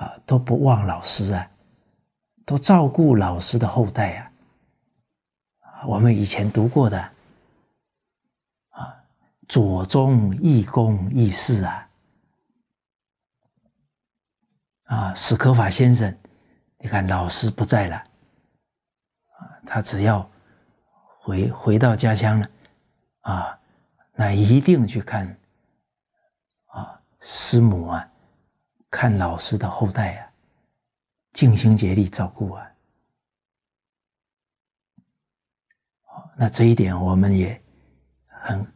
啊，都不忘老师啊，都照顾老师的后代啊。我们以前读过的啊，左宗义公义士啊，啊史可法先生，你看老师不在了，啊，他只要回回到家乡了，啊，那一定去看啊师母啊。看老师的后代啊，尽心竭力照顾啊！那这一点我们也很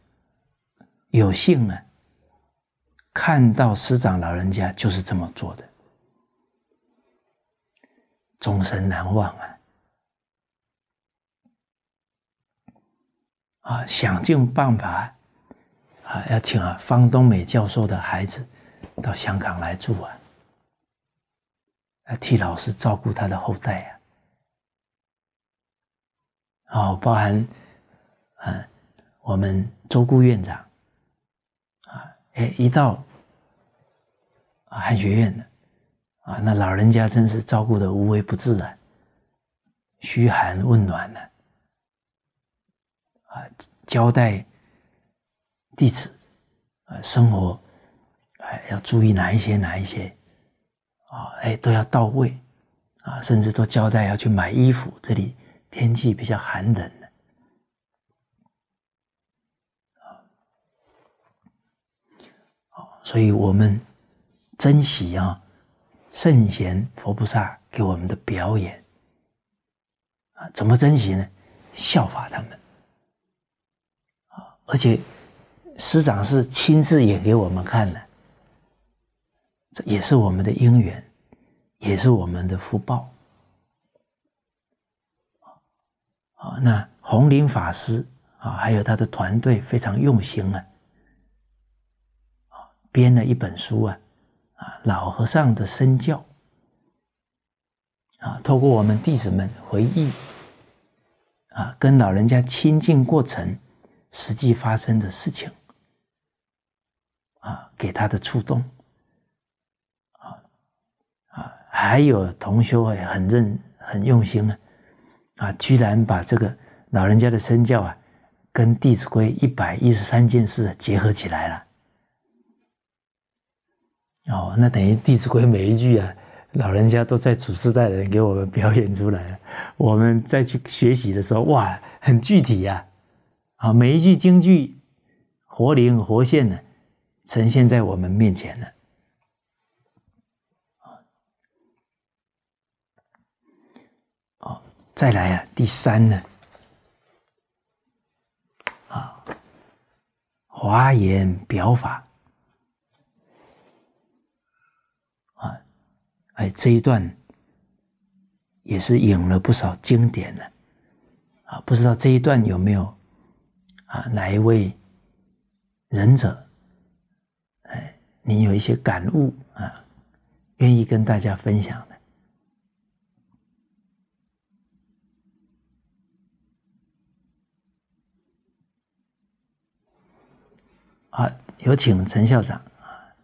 有幸啊，看到师长老人家就是这么做的，终身难忘啊！啊，想尽办法啊，要请啊方东美教授的孩子。到香港来住啊！来替老师照顾他的后代啊。哦，包含，嗯，我们周姑院长，啊，哎，一到汉学院的，啊，那老人家真是照顾的无微不至啊，嘘寒问暖呢，啊，交代弟子啊，生活。要注意哪一些哪一些，啊，哎，都要到位，啊，甚至都交代要去买衣服，这里天气比较寒冷的，啊，所以我们珍惜啊，圣贤、佛菩萨给我们的表演，啊，怎么珍惜呢？效法他们，啊，而且师长是亲自演给我们看的。这也是我们的因缘，也是我们的福报。啊，那弘林法师啊，还有他的团队非常用心啊，啊编了一本书啊，啊老和尚的身教，啊透过我们弟子们回忆，啊跟老人家亲近过程，实际发生的事情，啊给他的触动。还有同学很认、很用心啊，啊，居然把这个老人家的身教啊，跟《弟子规》一百一十三件事结合起来了。哦，那等于《弟子规》每一句啊，老人家都在祖师大人给我们表演出来了。我们再去学习的时候，哇，很具体呀，啊，每一句京剧活灵活现的呈现在我们面前了。再来啊，第三呢，啊，华严表法啊，哎，这一段也是引了不少经典呢，啊，不知道这一段有没有啊，哪一位仁者，哎，你有一些感悟啊，愿意跟大家分享？好，有请陈校长啊！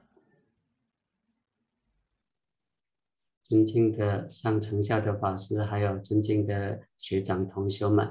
尊敬的上城下的法师，还有尊敬的学长、同学们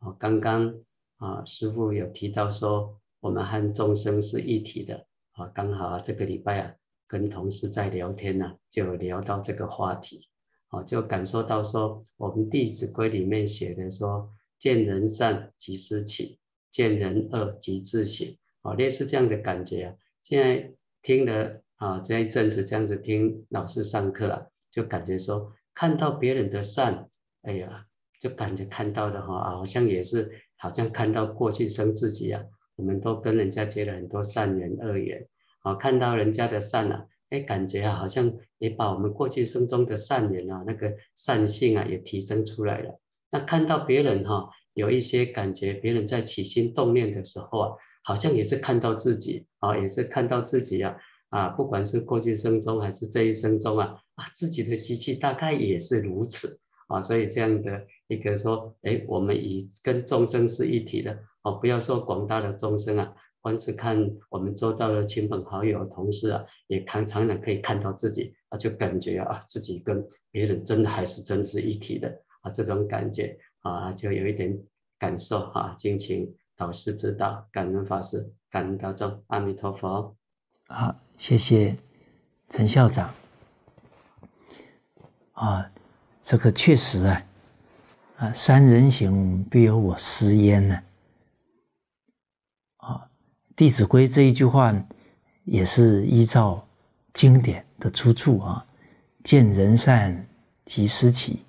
啊！刚刚啊，师傅有提到说，我们和众生是一体的啊。刚好啊，这个礼拜啊，跟同事在聊天呢，就聊到这个话题，啊，就感受到说，我们《弟子规》里面写的说，见人善即思齐，见人恶即自省。哦，类似这样的感觉啊！现在听了啊，这一阵子这样子听老师上课啊，就感觉说看到别人的善，哎呀，就感觉看到的哈啊，好像也是好像看到过去生自己啊，我们都跟人家结了很多善缘恶缘啊，看到人家的善啊，哎，感觉啊，好像也把我们过去生中的善缘啊，那个善性啊，也提升出来了。那看到别人哈，有一些感觉，别人在起心动念的时候啊。好像也是看到自己啊，也是看到自己啊啊，不管是过去生中还是这一生中啊啊，自己的习气大概也是如此啊，所以这样的一个说，哎，我们以跟众生是一体的哦，不要说广大的众生啊，光是看我们周遭的亲朋好友、同事啊，也常常常可以看到自己啊，就感觉啊，自己跟别人真的还是真是一体的啊，这种感觉啊，就有一点感受哈，心情。老师之道，感恩法师，感恩大众，阿弥陀佛。好，谢谢陈校长。啊，这个确实啊，啊，三人行必有我师焉呢。啊，《弟子规》这一句话也是依照经典的出处啊，“见人善即思齐”，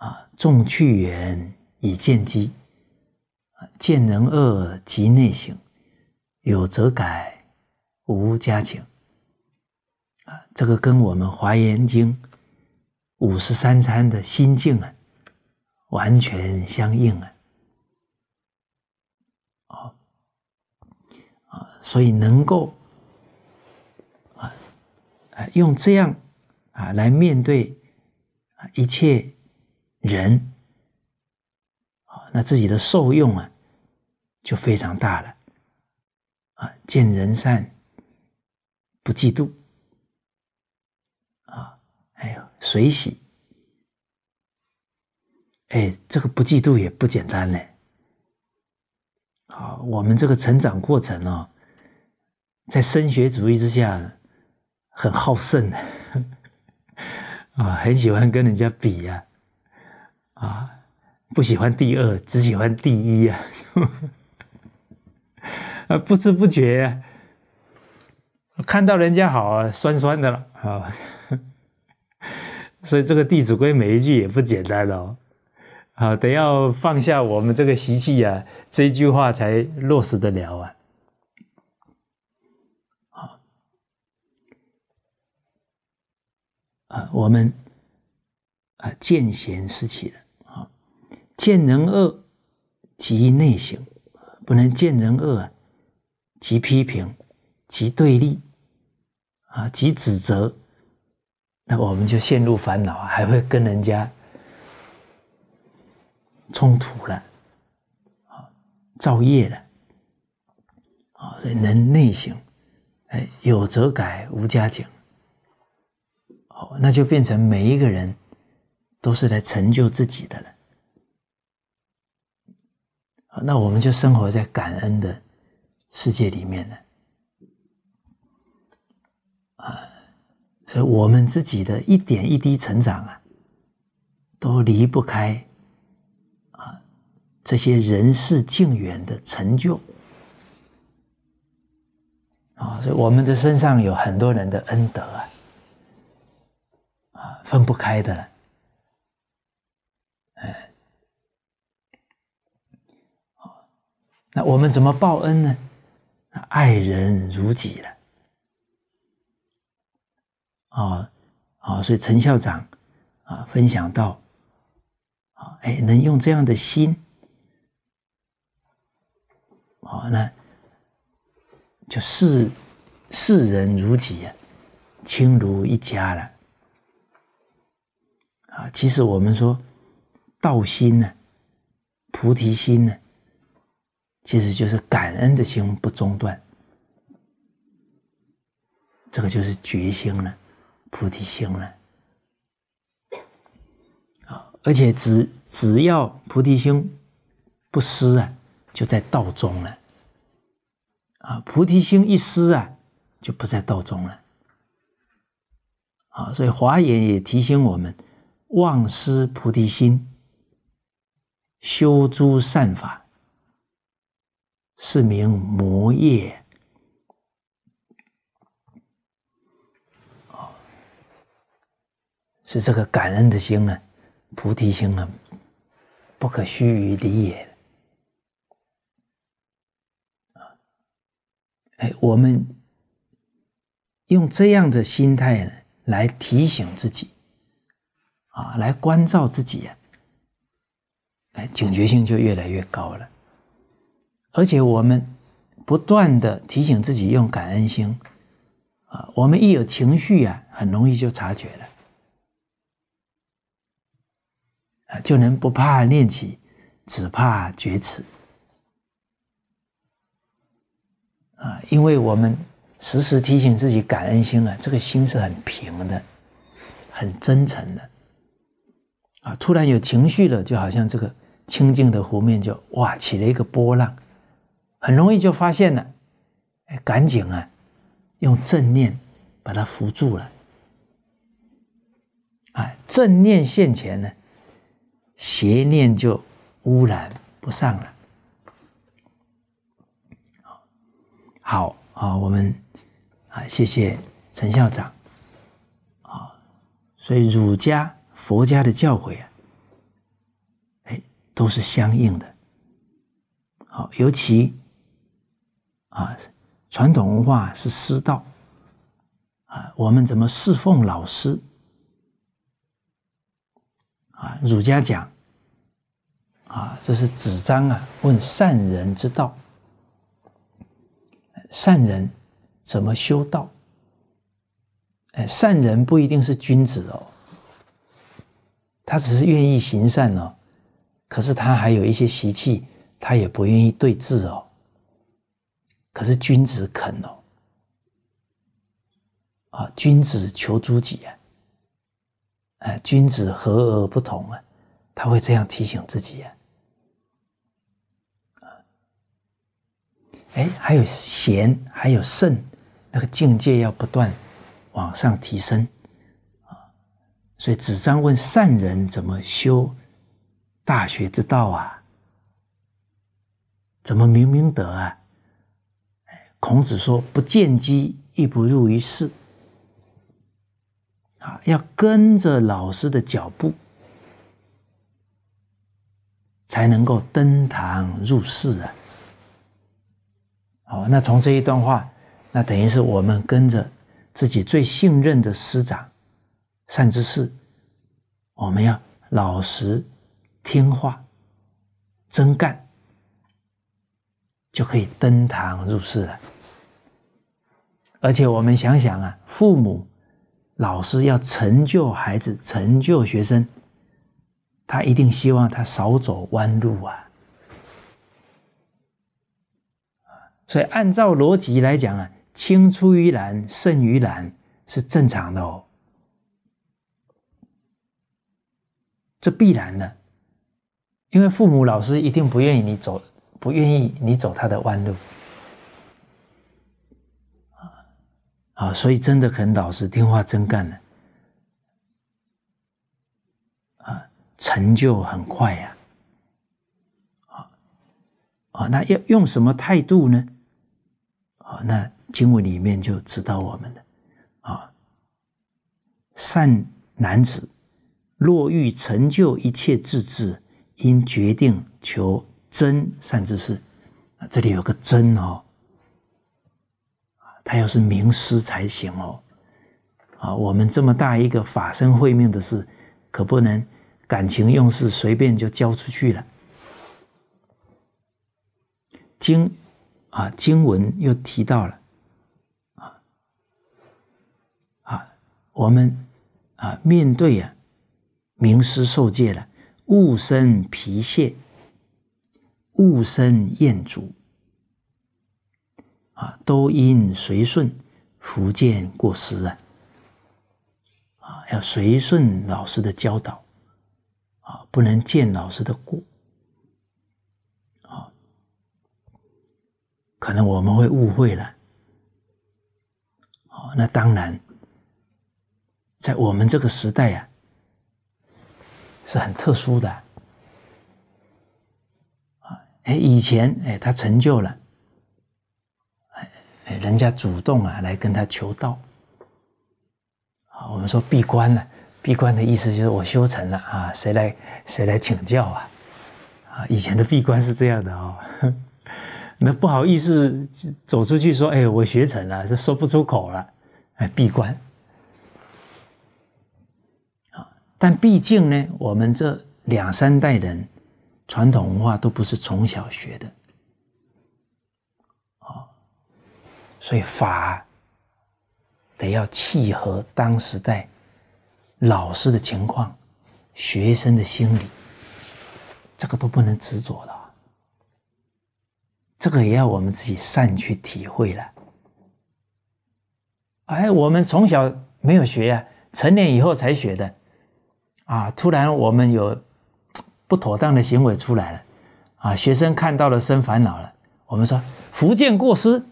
啊，“众去远以见机”。啊，见人恶即内省，有则改，无加警。啊，这个跟我们《华严经》五十三餐的心境啊，完全相应啊。啊，所以能够啊，用这样啊来面对啊一切人。那自己的受用啊，就非常大了，啊，见人善不嫉妒，啊，还有随喜，哎，这个不嫉妒也不简单嘞。好，我们这个成长过程哦，在升学主义之下，很好胜，<laughs> 啊，很喜欢跟人家比呀，啊。不喜欢第二，只喜欢第一啊！<laughs> 啊，不知不觉看到人家好啊，酸酸的了啊。<laughs> 所以这个《弟子规》每一句也不简单哦。啊，得要放下我们这个习气呀，这句话才落实得了啊。啊，我们啊，见贤思齐了。见人恶，即内省，不能见人恶，即批评，即对立，啊，即指责，那我们就陷入烦恼，还会跟人家冲突了，啊，造业了，啊，所以能内省，哎，有则改，无加减。好，那就变成每一个人都是来成就自己的了。那我们就生活在感恩的世界里面了啊！所以，我们自己的一点一滴成长啊，都离不开啊这些人事境缘的成就啊。所以，我们的身上有很多人的恩德啊，啊，分不开的了。那我们怎么报恩呢？爱人如己了，啊啊！所以陈校长啊，分享到，啊，哎，能用这样的心，好，那就视视人如己呀，亲如一家了，啊！其实我们说，道心呢，菩提心呢。其实就是感恩的心不中断，这个就是觉心了，菩提心了啊！而且只只要菩提心不失啊，就在道中了啊！菩提心一失啊，就不在道中了啊！所以华严也提醒我们，忘失菩提心，修诸善法。是名魔业，啊，是这个感恩的心呢，菩提心啊，不可须臾离也，啊，哎，我们用这样的心态呢，来提醒自己，啊，来关照自己呀，哎，警觉性就越来越高了。而且我们不断的提醒自己用感恩心，啊，我们一有情绪啊，很容易就察觉了，啊，就能不怕念起，只怕觉迟，啊，因为我们时时提醒自己感恩心啊，这个心是很平的，很真诚的，啊，突然有情绪了，就好像这个清静的湖面就哇起了一个波浪。很容易就发现了，哎，赶紧啊，用正念把它扶住了，哎，正念现前呢，邪念就污染不上了。好，好啊，我们啊，谢谢陈校长啊，所以儒家、佛家的教诲啊，哎，都是相应的，好，尤其。啊，传统文化是师道啊，我们怎么侍奉老师啊？儒家讲啊，这是子张啊，问善人之道，善人怎么修道？哎，善人不一定是君子哦，他只是愿意行善哦，可是他还有一些习气，他也不愿意对治哦。可是君子肯哦，啊，君子求诸己啊，哎，君子和而不同啊？他会这样提醒自己啊，啊，哎，还有贤，还有圣，那个境界要不断往上提升啊。所以子张问善人怎么修《大学》之道啊？怎么明明德啊？孔子说：“不见机，亦不入于事。”啊，要跟着老师的脚步，才能够登堂入室啊！好，那从这一段话，那等于是我们跟着自己最信任的师长善知识，我们要老实、听话、真干，就可以登堂入室了。而且我们想想啊，父母、老师要成就孩子、成就学生，他一定希望他少走弯路啊。所以按照逻辑来讲啊，青出于蓝胜于蓝是正常的哦，这必然的，因为父母、老师一定不愿意你走，不愿意你走他的弯路。啊，所以真的很老实听话真干的，啊，成就很快呀，啊，啊，那要用什么态度呢？啊，那经文里面就指导我们的，啊，善男子，若欲成就一切智智，应决定求真善知识，啊，这里有个真哦。他要是名师才行哦，啊，我们这么大一个法身慧命的事，可不能感情用事，随便就交出去了。经啊，经文又提到了，啊啊，我们啊，面对啊，名师受戒了，物生疲泄，物生厌足。啊，都应随顺，福建过失啊！啊，要随顺老师的教导，啊，不能见老师的过。啊，可能我们会误会了。啊，那当然，在我们这个时代啊，是很特殊的。啊，哎，以前哎，他成就了。哎，人家主动啊，来跟他求道啊。我们说闭关了，闭关的意思就是我修成了啊，谁来谁来请教啊？啊，以前的闭关是这样的哦。<laughs> 那不好意思走出去说，哎，我学成了，这说不出口了，哎，闭关。啊，但毕竟呢，我们这两三代人传统文化都不是从小学的。所以法得要契合当时代、老师的情况、学生的心理，这个都不能执着了。这个也要我们自己善去体会了。哎，我们从小没有学呀，成年以后才学的。啊，突然我们有不妥当的行为出来了，啊，学生看到了生烦恼了。我们说福建过失。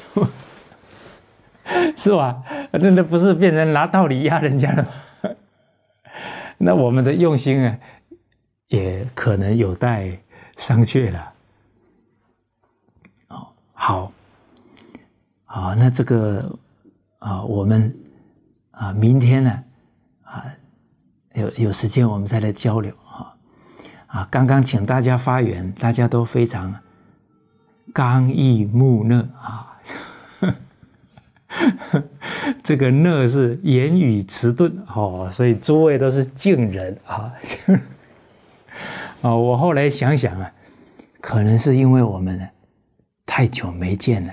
<laughs> 是吧？那那不是变成拿道理压人家了吗？<laughs> 那我们的用心啊，也可能有待商榷了。哦，好，好，那这个啊，我们啊，明天呢啊，有有时间我们再来交流啊。啊，刚刚请大家发言，大家都非常刚毅木讷啊。<laughs> 这个讷是言语迟钝哦，所以诸位都是敬人啊。啊，<laughs> 我后来想想啊，可能是因为我们呢太久没见了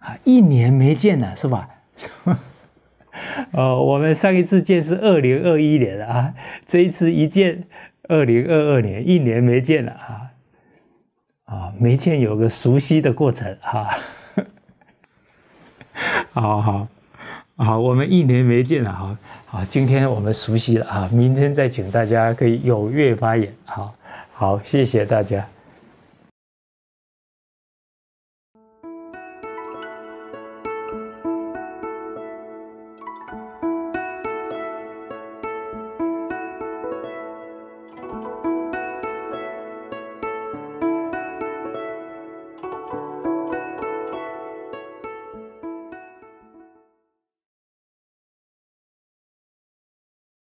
啊，一年没见了是吧？<laughs> 哦，我们上一次见是二零二一年了啊，这一次一见二零二二年，一年没见了啊，啊，没见有个熟悉的过程哈。<laughs> 好好，好，我们一年没见了哈，好，今天我们熟悉了啊，明天再请大家可以踊跃发言，好好，谢谢大家。